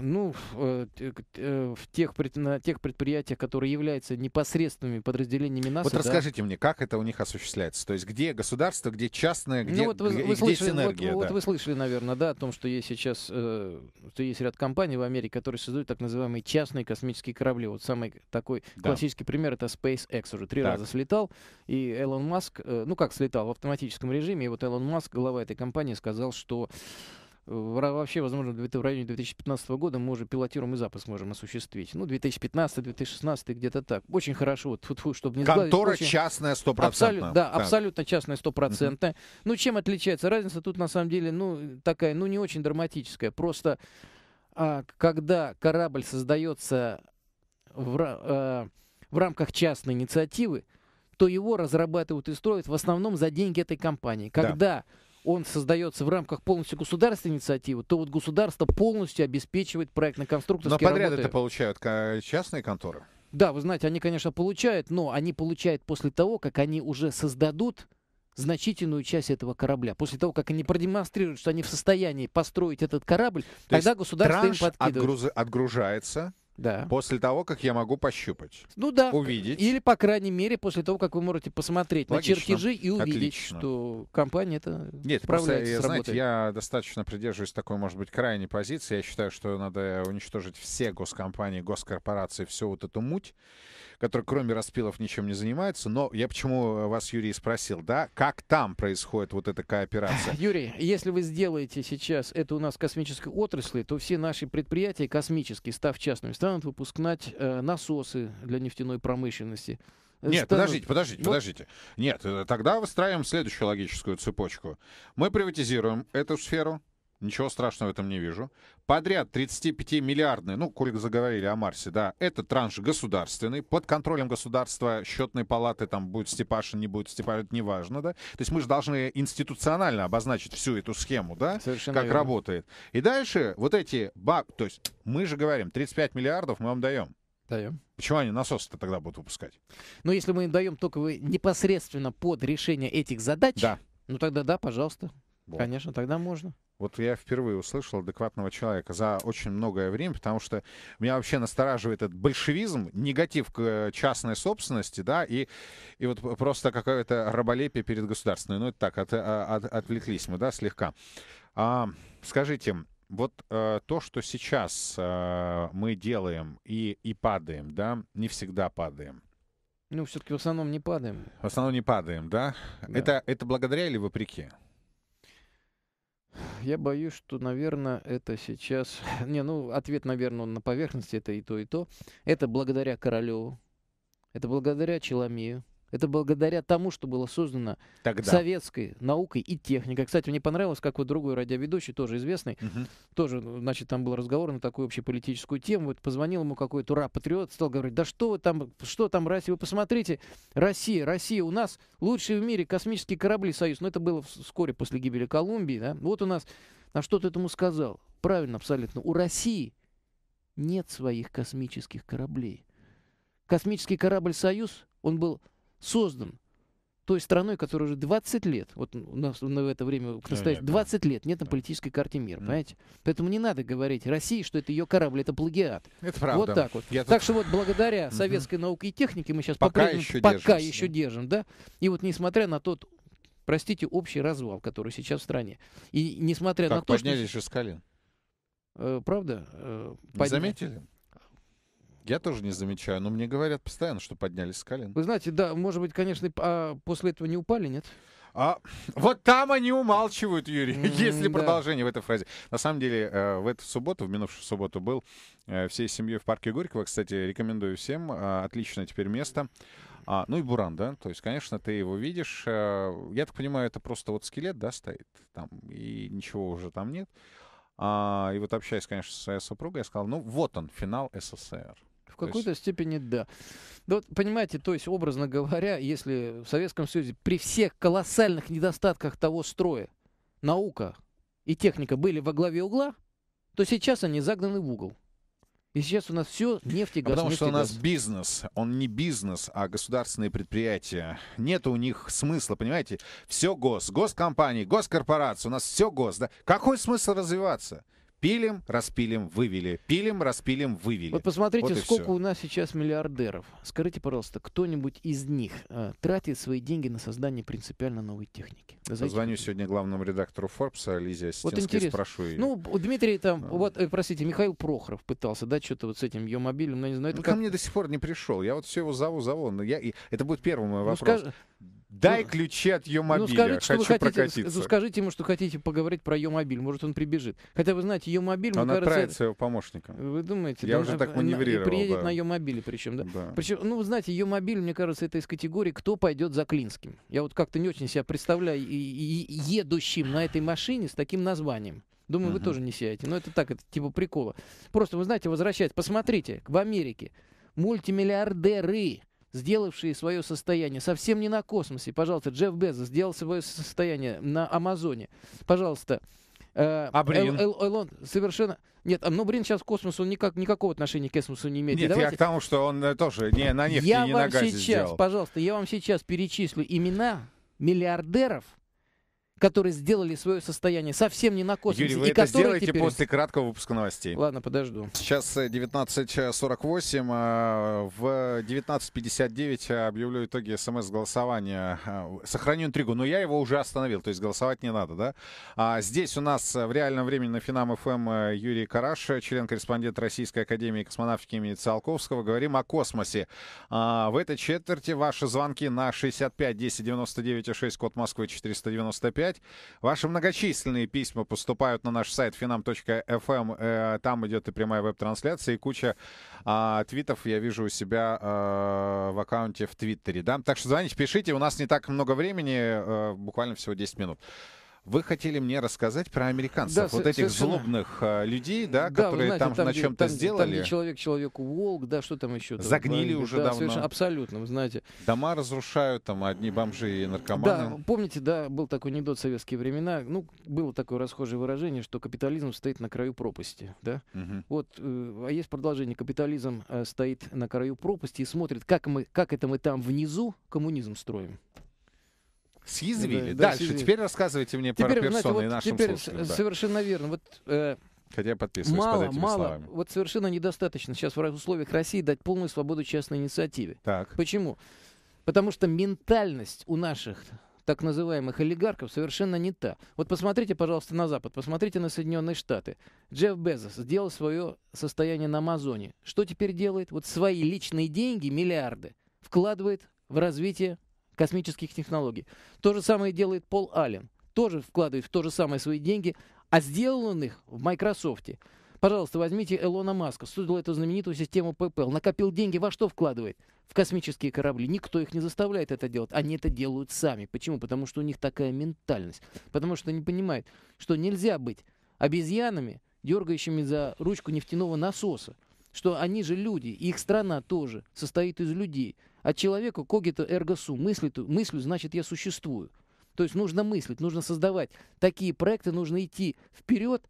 ну, э, э, в, тех, на тех предприятиях, которые являются непосредственными подразделениями НАСА. Вот да? расскажите мне, как это у них осуществляется? То есть где государство, где частное, ну, где, ну, вот вы, где, вы слышали, синергия? Вот, да. вот вы слышали, наверное, да, о том, что есть сейчас, э, что есть ряд компаний в Америке, которые создают так называемые частные космические корабли. Вот самый такой да. классический пример — это SpaceX. Уже три так. раза слетал, и Элон Маск, э, ну как слетал, в автоматическом режиме, и вот Элон Маск, глава этой компании, сказал, что вообще, возможно, в районе 2015 года мы уже пилотируем и запуск можем осуществить. Ну, 2015-2016 где-то так. Очень хорошо, вот, фу -фу, чтобы не Контора очень... частная стопроцентная. Да, так. абсолютно частная стопроцентная. Uh-huh. Ну, чем отличается? Разница тут, на самом деле, ну, такая, ну, не очень драматическая. Просто, а, когда корабль создается в, а, в рамках частной инициативы, то его разрабатывают и строят в основном за деньги этой компании. Когда да он создается в рамках полностью государственной инициативы, то вот государство полностью обеспечивает проектно-конструкторские работы. Но подряд работы. это получают частные конторы? Да, вы знаете, они, конечно, получают, но они получают после того, как они уже создадут значительную часть этого корабля. После того, как они продемонстрируют, что они в состоянии построить этот корабль, то тогда государство им подкидывает. Отгруз... отгружается да. После того, как я могу пощупать. Ну да. Увидеть. Или, по крайней мере, после того, как вы можете посмотреть Логично. на чертежи и увидеть, Отлично. что компания это Нет, просто, я, знаете, я достаточно придерживаюсь такой, может быть, крайней позиции. Я считаю, что надо уничтожить все госкомпании, госкорпорации, всю вот эту муть который кроме распилов ничем не занимается. Но я почему э, вас, Юрий, спросил, да, как там происходит вот эта кооперация? Юрий, если вы сделаете сейчас это у нас в космической отрасли, то все наши предприятия космические, став частными, станут выпускать э, насосы для нефтяной промышленности. Нет, станут... подождите, подождите, вот. подождите. Нет, э, тогда выстраиваем следующую логическую цепочку. Мы приватизируем эту сферу, Ничего страшного в этом не вижу. Подряд 35-миллиардный, ну, коль заговорили о Марсе, да, это транш государственный, под контролем государства, счетной палаты, там будет Степашин, не будет Степашин, это неважно, да. То есть мы же должны институционально обозначить всю эту схему, да, Совершенно как верно. работает. И дальше вот эти баб, то есть мы же говорим, 35 миллиардов мы вам даем. Даем. Почему они насосы-то тогда будут выпускать? Ну, если мы им даем только непосредственно под решение этих задач, да. ну тогда да, пожалуйста. Вот. Конечно, тогда можно. Вот я впервые услышал адекватного человека за очень многое время, потому что меня вообще настораживает этот большевизм, негатив к э, частной собственности, да, и, и вот просто какое-то раболепие перед государственной. Ну, это так, от, а, от, отвлеклись мы, да, слегка. А, скажите, вот э, то, что сейчас э, мы делаем и, и падаем, да, не всегда падаем. Ну, все-таки в основном не падаем. В основном не падаем, да? да. Это, это благодаря или вопреки? Я боюсь, что, наверное, это сейчас... Не, ну, ответ, наверное, на поверхности, это и то, и то. Это благодаря Королеву, это благодаря Челомею, это благодаря тому, что было создано Тогда. советской наукой и техникой. Кстати, мне понравилось, как вот другой радиоведущий, тоже известный, угу. тоже, ну, значит, там был разговор на такую общеполитическую тему. Вот позвонил ему какой-то ура-патриот, стал говорить, да что вы там, что там Россия, вы посмотрите, Россия, Россия, у нас лучшие в мире космические корабли «Союз». Но это было вскоре после гибели Колумбии, да? Вот у нас, на что ты этому сказал? Правильно, абсолютно. У России нет своих космических кораблей. Космический корабль «Союз», он был создан той страной, которая уже 20 лет, вот у нас в это время, кстати, 20 лет нет на политической карте мира, mm. понимаете? Поэтому не надо говорить России, что это ее корабль, это плагиат. Это правда. Вот так вот. Я так тут... что вот благодаря mm-hmm. советской науке и технике мы сейчас пока, еще, пока еще держим, да? И вот несмотря на тот, простите, общий развал, который сейчас в стране, и несмотря как на то, что... поднялись из колен. Э, правда? Э, подня... Заметили? Я тоже не замечаю, но мне говорят постоянно, что поднялись с колен. Вы знаете, да, может быть, конечно, а после этого не упали, нет? А, вот там они умалчивают, Юрий, mm-hmm, если да. продолжение в этой фразе. На самом деле, э, в эту субботу, в минувшую субботу был э, всей семьей в парке Горького. Кстати, рекомендую всем. Э, отличное теперь место. А, ну и буран, да? То есть, конечно, ты его видишь. Э, я так понимаю, это просто вот скелет, да, стоит там, и ничего уже там нет. А, и вот общаясь, конечно, со своей супругой, я сказал, ну вот он, финал СССР. В какой-то есть... степени да. Да вот, понимаете, то есть, образно говоря, если в Советском Союзе при всех колоссальных недостатках того строя наука и техника были во главе угла, то сейчас они загнаны в угол. И сейчас у нас все а нефть и газ. потому что у нас газ. бизнес, он не бизнес, а государственные предприятия. Нет у них смысла, понимаете? Все гос, госкомпании, госкорпорации, у нас все гос. Да? Какой смысл развиваться? Пилим, распилим, вывели. Пилим, распилим, вывели. Вот посмотрите, вот сколько все. у нас сейчас миллиардеров. Скажите, пожалуйста, кто-нибудь из них э, тратит свои деньги на создание принципиально новой техники? Звоню сегодня главному редактору Форбса Лизе Остинской вот и спрошу ее. Ну, Дмитрий там, а. вот, э, простите, Михаил Прохоров пытался, да, что-то вот с этим ее мобилем, но не знаю. ну, как... ко мне до сих пор не пришел. Я вот все его зову, зову. Но я... И... Это будет первый мой ну, вопрос. Скаж... Дай ну, ключи от ее Ну, скажите, Хочу что вы хотите, прокатиться. Ну, скажите ему, что хотите поговорить про ее Может, он прибежит. Хотя вы знаете, ее мобиль... Она кажется, нравится помощником. Вы думаете? Я уже так маневрировал. Приедет да. на ее причем, да? да. Причем, ну, вы знаете, ее мне кажется, это из категории «Кто пойдет за Клинским?». Я вот как-то не очень себя представляю и, и, едущим на этой машине с таким названием. Думаю, uh вы тоже не сядете. Но ну, это так, это типа прикола. Просто, вы знаете, возвращаясь, посмотрите, в Америке мультимиллиардеры сделавшие свое состояние совсем не на космосе. Пожалуйста, Джефф Безос сделал свое состояние на Амазоне. Пожалуйста, э, а Брин? Эл, Эл, Элон совершенно... Нет, а, ну Брин сейчас к космосу никак, никакого отношения к космосу не имеет. Нет, давайте... я к тому, что он э, тоже не на нефти, я не вам на газе сейчас, сделал. Пожалуйста, я вам сейчас перечислю имена миллиардеров, которые сделали свое состояние совсем не на космосе. Юрий, вы и это сделаете теперь... после краткого выпуска новостей. Ладно, подожду. Сейчас 19.48. Э, э, в 19.59 э, объявлю итоги СМС-голосования. Сохраню интригу, но я его уже остановил, то есть голосовать не надо, да? А здесь у нас в реальном времени на Финам ФМ эм, Юрий Караш, член-корреспондент Российской Академии Космонавтики имени Циолковского. Говорим о космосе. А в этой четверти ваши звонки на 65 10 99 6, код Москвы 495 читать. Ваши многочисленные письма поступают на наш сайт finam.fm. Э, там идет и прямая веб-трансляция, и куча а, твитов я вижу у себя а, в аккаунте в Твиттере. Да? Так что звоните, пишите. У нас не так много времени, а, буквально всего 10 минут. Вы хотели мне рассказать про американцев, да, вот этих совершенно. злобных а, людей, да, да которые знаете, там, там на чем-то сделали. Там, человек человеку волк, да, что там еще? Загнили там, уже да, давно. абсолютно, вы знаете. Дома разрушают, там одни бомжи и наркоманы. Да, помните, да, был такой анекдот в советские времена, ну, было такое расхожее выражение, что капитализм стоит на краю пропасти, да? Угу. Вот, э, а есть продолжение, капитализм э, стоит на краю пропасти и смотрит, как, мы, как это мы там внизу коммунизм строим. Съязвили. Да, Дальше. Съязвили. Теперь рассказывайте мне теперь, про персоны вот, и нашим теперь слушателям. Да. Совершенно верно. Вот, э, Хотя я подписываюсь мало, под этими мало, словами. Вот совершенно недостаточно сейчас в условиях России дать полную свободу частной инициативе. Так. Почему? Потому что ментальность у наших так называемых олигархов совершенно не та. Вот посмотрите, пожалуйста, на Запад, посмотрите на Соединенные Штаты. Джефф Безос сделал свое состояние на Амазоне. Что теперь делает? Вот свои личные деньги, миллиарды, вкладывает в развитие космических технологий. То же самое делает Пол Аллен. Тоже вкладывает в то же самое свои деньги, а сделал их в Microsoft. Пожалуйста, возьмите Элона Маска, создал эту знаменитую систему PayPal, накопил деньги, во что вкладывает? В космические корабли. Никто их не заставляет это делать, они это делают сами. Почему? Потому что у них такая ментальность. Потому что они понимают, что нельзя быть обезьянами, дергающими за ручку нефтяного насоса. Что они же люди, и их страна тоже состоит из людей – от а человеку когито эрго сум, мыслю, мыслю значит я существую. То есть нужно мыслить, нужно создавать такие проекты, нужно идти вперед,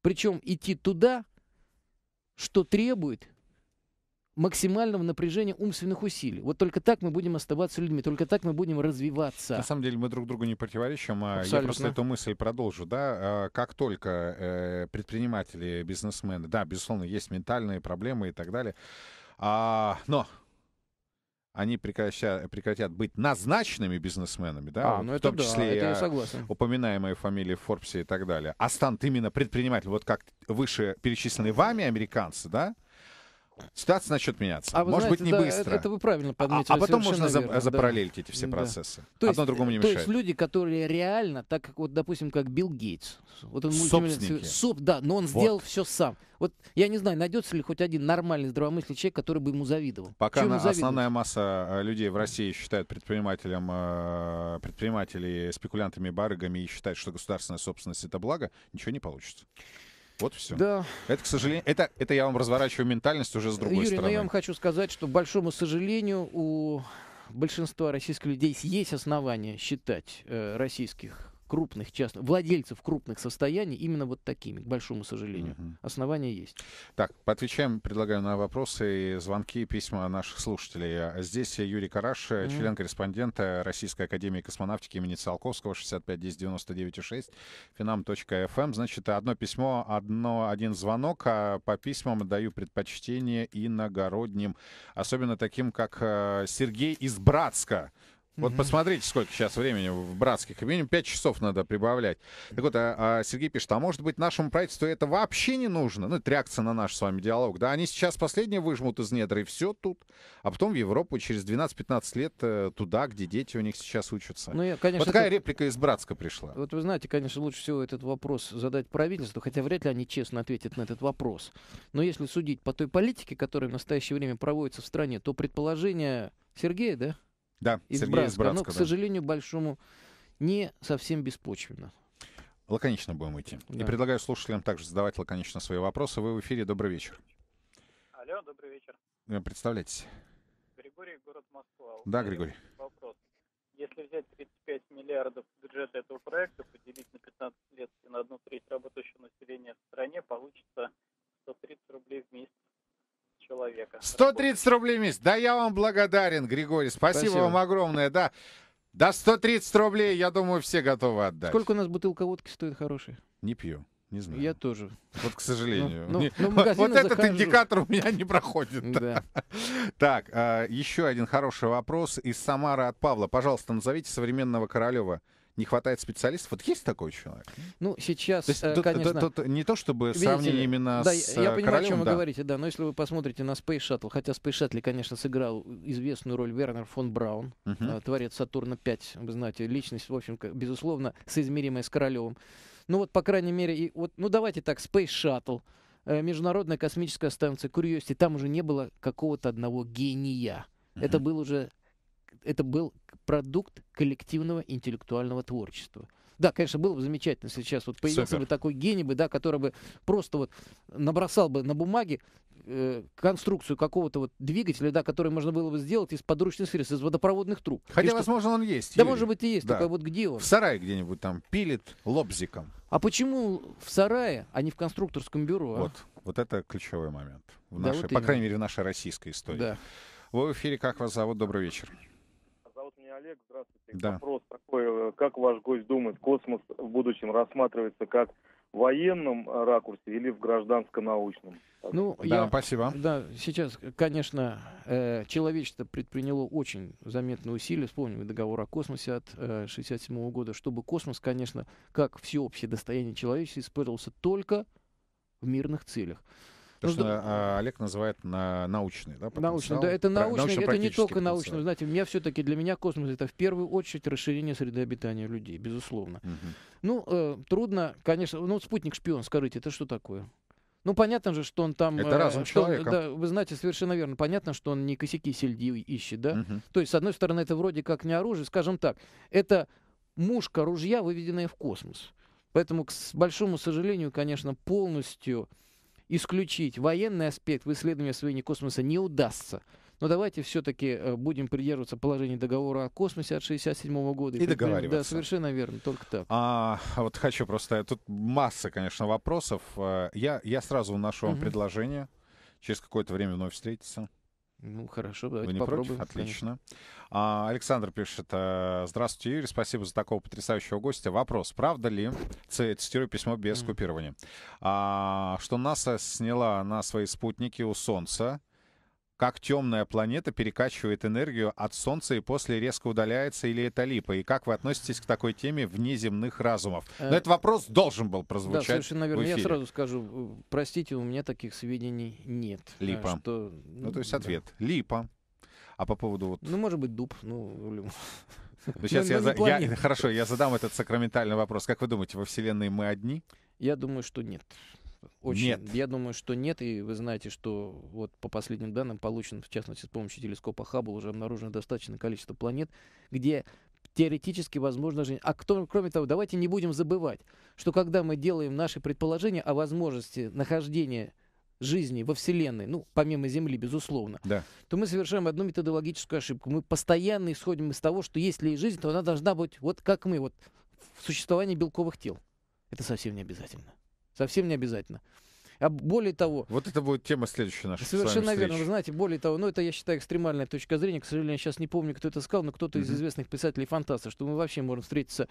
причем идти туда, что требует максимального напряжения умственных усилий. Вот только так мы будем оставаться людьми, только так мы будем развиваться. На самом деле мы друг другу не противоречим. Абсолютно. Я просто эту мысль продолжу. Да? А, как только э, предприниматели, бизнесмены, да, безусловно, есть ментальные проблемы и так далее, а, но они прекраща, прекратят быть назначенными бизнесменами, да, а, ну в это том да, числе это я а, согласен. упоминаемые фамилии Форбсе и так далее, а станут именно предприниматели, вот как выше перечисленные вами американцы, да, Ситуация начнет меняться. А Может знаете, быть, не да, быстро. Это вы правильно подметили. А, а потом можно верно, запролелить да. эти все процессы. Да. То есть, Одно другому не э, мешает. То есть люди, которые реально, так как вот, допустим, как Билл Гейтс. Вот он Собственники. Соб, да, но он вот. сделал все сам. Вот я не знаю, найдется ли хоть один нормальный здравомыслящий человек, который бы ему завидовал. Пока ему основная масса э, людей в России считает предпринимателем, э, предпринимателей спекулянтами и барыгами и считает, что государственная собственность это благо, ничего не получится. Вот все. Да. Это, к сожалению, это, это я вам разворачиваю ментальность уже с другой Юрий, ну, стороны. Юрий, но я вам хочу сказать, что, к большому сожалению, у большинства российских людей есть основания считать э, российских крупных частных, владельцев крупных состояний именно вот такими, к большому сожалению. Угу. Основания есть. Так, поотвечаем, предлагаю на вопросы и звонки, письма наших слушателей. А здесь Юрий Караш, угу. Э, член-корреспондент Российской Академии Космонавтики имени Циолковского, 65 10 99 6510996, finam.fm. Значит, одно письмо, одно, один звонок, а по письмам даю предпочтение иногородним, особенно таким, как э, Сергей из Братска. Вот посмотрите, сколько сейчас времени в братских. Минимум 5 часов надо прибавлять. Так вот, а, а Сергей пишет, а может быть нашему правительству это вообще не нужно? Ну, это реакция на наш с вами диалог. Да, они сейчас последнее выжмут из недр, и все тут. А потом в Европу через 12-15 лет э, туда, где дети у них сейчас учатся. Ну, я, конечно, вот такая это... реплика из Братска пришла. Вот вы знаете, конечно, лучше всего этот вопрос задать правительству, хотя вряд ли они честно ответят на этот вопрос. Но если судить по той политике, которая в настоящее время проводится в стране, то предположение Сергея, да, да, из Сергей Братска. Из Братска но, да. к сожалению, большому не совсем беспочвенно. Лаконично будем идти. Да. И предлагаю слушателям также задавать лаконично свои вопросы. Вы в эфире. Добрый вечер. Алло, добрый вечер. Представляйтесь. Григорий, город Москва. Да, Григорий. Вопрос. Если взять 35 миллиардов бюджета этого проекта, поделить на 15 лет и на одну треть работающего населения в стране, получится 130 рублей в месяц человека. 130 рублей в месяц. Да, я вам благодарен, Григорий. Спасибо, Спасибо. вам огромное. Да. Да 130 рублей, я думаю, все готовы отдать. Сколько у нас бутылка водки стоит хорошая? Не пью. Не знаю. Я тоже. Вот, к сожалению. Ну, ну, ну, вот этот индикатор у меня не проходит. Да. Так, а, еще один хороший вопрос из Самары от Павла. Пожалуйста, назовите современного Королева не хватает специалистов. Вот есть такой человек? Ну, сейчас, То есть, э, конечно... Тут, тут, не то, чтобы сравнение именно да, с Я э, понимаю, королем, о чем да. вы говорите, да, но если вы посмотрите на Space Shuttle, хотя Space Shuttle, конечно, сыграл известную роль Вернер фон Браун, uh-huh. творец Сатурна-5, вы знаете, личность, в общем, безусловно, соизмеримая с Королевым. Ну вот, по крайней мере, и вот, ну давайте так, Space Shuttle, э, Международная космическая станция Curiosity, там уже не было какого-то одного гения. Uh-huh. Это был уже это был продукт коллективного интеллектуального творчества. Да, конечно, было бы замечательно, если сейчас вот появился Супер. бы такой гений бы, да, который бы просто вот набросал бы на бумаге э, конструкцию какого-то вот двигателя, да, который можно было бы сделать из подручных средств, из водопроводных труб. Хотя, и возможно, что... он есть. Да, Юрий. может быть, и есть, да. только вот где он? В сарае где-нибудь там пилит лобзиком. А почему в сарае, а не в конструкторском бюро? А? Вот, а? вот это ключевой момент. В да, нашей, вот по именно. крайней мере, в нашей российской истории. Да. Вы в эфире «Как вас зовут?» Добрый вечер. Олег, здравствуйте. Да. Вопрос такой, э, как ваш гость думает, космос в будущем рассматривается как в военном э, ракурсе или в гражданско-научном? Ну, да, я, спасибо. Да, сейчас, конечно, э, человечество предприняло очень заметные усилия, вспомним договор о космосе от 1967 э, года, чтобы космос, конечно, как всеобщее достояние человечества, использовался только в мирных целях. То, ну, что да. Олег называет на научный, да? Научный, да, это научный, это не только научный. Знаете, у меня все-таки для меня космос это в первую очередь расширение среды обитания людей, безусловно. Угу. Ну, э, трудно, конечно, ну, спутник шпион, скажите, это что такое? Ну, понятно же, что он там... Это э, разум что человека. да, вы знаете, совершенно верно. Понятно, что он не косяки сельди ищет, да? Угу. То есть, с одной стороны, это вроде как не оружие. Скажем так, это мушка ружья, выведенная в космос. Поэтому, к большому сожалению, конечно, полностью исключить военный аспект в исследовании освоения космоса не удастся. Но давайте все-таки э, будем придерживаться положения договора о космосе от 1967 года. И, договариваться. Да, совершенно верно, только так. А, а, вот хочу просто... Тут масса, конечно, вопросов. Э, я, я сразу вношу вам угу. предложение. Через какое-то время вновь встретиться. Ну, хорошо, давайте Вы не попробуем. Против? Отлично. А, Александр пишет. Э, Здравствуйте, Юрий, спасибо за такого потрясающего гостя. Вопрос, правда ли, цитирую письмо без mm. купирования, а, что НАСА сняла на свои спутники у Солнца как темная планета перекачивает энергию от Солнца и после резко удаляется, или это липа? И как вы относитесь к такой теме внеземных разумов? Но э, этот вопрос должен был прозвучать. Да, совершенно верно. Я сразу скажу, простите, у меня таких сведений нет. Липа. А, что... Ну, то есть ответ. Да. Липа. А по поводу вот... Ну, может быть, дуб. Ну, ну, сейчас я, ну, за... я... Хорошо, я задам этот сакраментальный вопрос. Как вы думаете, во Вселенной мы одни? Я думаю, что нет. Очень. Нет. Я думаю, что нет, и вы знаете, что вот по последним данным получен, в частности, с помощью телескопа Хаббл уже обнаружено достаточное количество планет, где теоретически возможна жизнь. А кто, кроме того, давайте не будем забывать, что когда мы делаем наши предположения о возможности нахождения жизни во Вселенной, ну, помимо Земли, безусловно, да. то мы совершаем одну методологическую ошибку. Мы постоянно исходим из того, что если и жизнь, то она должна быть вот как мы, вот в существовании белковых тел. Это совсем не обязательно. Совсем не обязательно. А более того... Вот это будет тема следующей нашей Совершенно верно. Вы знаете, более того, ну это, я считаю, экстремальная точка зрения. К сожалению, я сейчас не помню, кто это сказал, но кто-то mm-hmm. из известных писателей фантастов, что мы вообще можем встретиться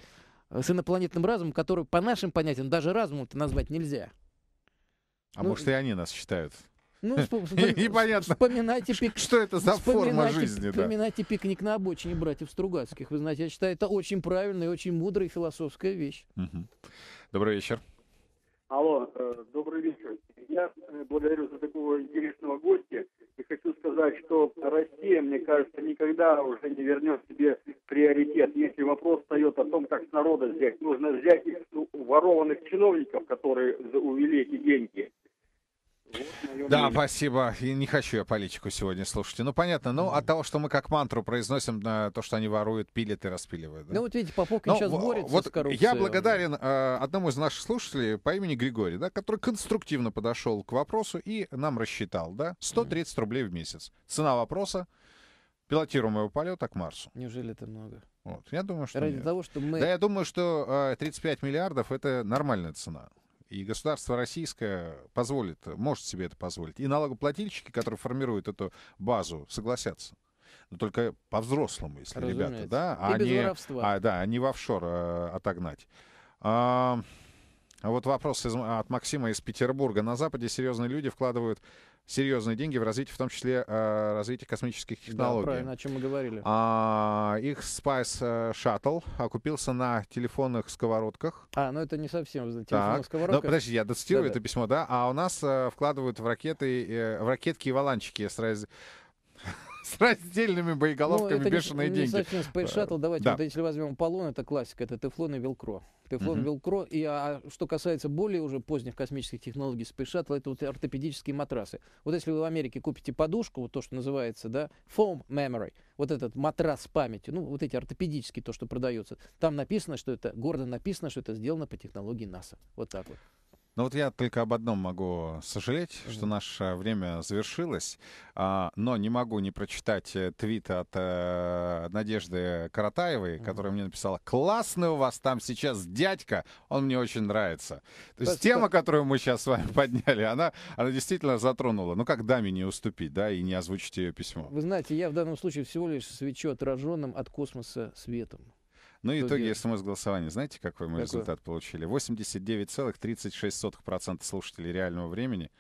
э, с инопланетным разумом, который, по нашим понятиям, даже разумом-то назвать нельзя. А ну, может, и они нас считают ну, непонятно. Вспоминайте пик... Что это за форма жизни? Вспоминайте да. пикник на обочине братьев Стругацких. Вы знаете, я считаю, это очень правильная и очень мудрая философская вещь. Угу. Добрый вечер. Алло, э, добрый вечер. Я э, благодарю за такого интересного гостя и хочу сказать, что Россия, мне кажется, никогда уже не вернет себе приоритет. Если вопрос встает о том, как с народа взять, нужно взять их ворованных чиновников, которые увели эти деньги, да, спасибо. И не хочу я политику сегодня, слушайте. Ну, понятно. Ну, от того, что мы как мантру произносим, на э, то, что они воруют, пилят и распиливают. Да? Ну, вот видите, Попов ну, сейчас борется вот с коррупцией. Я благодарен э, одному из наших слушателей по имени Григорий, да, который конструктивно подошел к вопросу и нам рассчитал, да, 130 mm-hmm. рублей в месяц. Цена вопроса пилотируемого полета к Марсу. Неужели это много? Вот. Я думаю, что Ради нет. того, что мы... Да, я думаю, что э, 35 миллиардов — это нормальная цена. И государство российское позволит, может себе это позволить. И налогоплательщики, которые формируют эту базу, согласятся. Но только по-взрослому, если Разумеется. ребята, да, а не, а, да, а не в офшор э, а, отогнать. А, вот вопрос из, от Максима из Петербурга. На Западе серьезные люди вкладывают серьезные деньги в развитии, в том числе э, развитие космических технологий. Да, правильно, о чем мы говорили. А, их Spice э, Shuttle окупился на телефонных сковородках. А, ну это не совсем телефонная сковородка. Ну, подожди, я доцитирую да, это да. письмо, да? А у нас э, вкладывают в ракеты, э, в ракетки и валанчики с, с раздельными боеголовками ну, бешеные не, деньги. Не совсем Space Shuttle. Давайте, да. вот, если возьмем Полон, это классика, это Тефлон и Велкро. Тефлон, угу. Велкро. И а, что касается более уже поздних космических технологий Space Shuttle, это вот ортопедические матрасы. Вот если вы в Америке купите подушку, вот то, что называется, да, foam memory, вот этот матрас памяти, ну, вот эти ортопедические, то, что продается, там написано, что это, гордо написано, что это сделано по технологии НАСА. Вот так вот. Ну вот я только об одном могу сожалеть, mm-hmm. что наше время завершилось, а, но не могу не прочитать э, твит от э, Надежды Каратаевой, mm-hmm. которая мне написала «Классный у вас там сейчас дядька, он мне очень нравится». То есть тема, которую мы сейчас с вами подняли, она, она действительно затронула. Ну как даме не уступить, да, и не озвучить ее письмо? Вы знаете, я в данном случае всего лишь свечу отраженным от космоса светом. Ну итоги СМС-голосования. Знаете, какой мы результат получили? 89,36% слушателей реального времени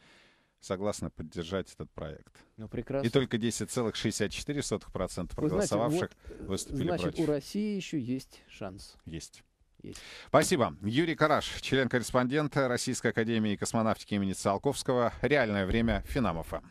согласны поддержать этот проект. Ну, прекрасно. И только 10,64% проголосовавших знаете, вот, э, выступили значит, против. Значит, у России еще есть шанс. Есть. Есть. Спасибо. Юрий Караш, член-корреспондент Российской Академии космонавтики имени Циолковского. Реальное время Финамофа.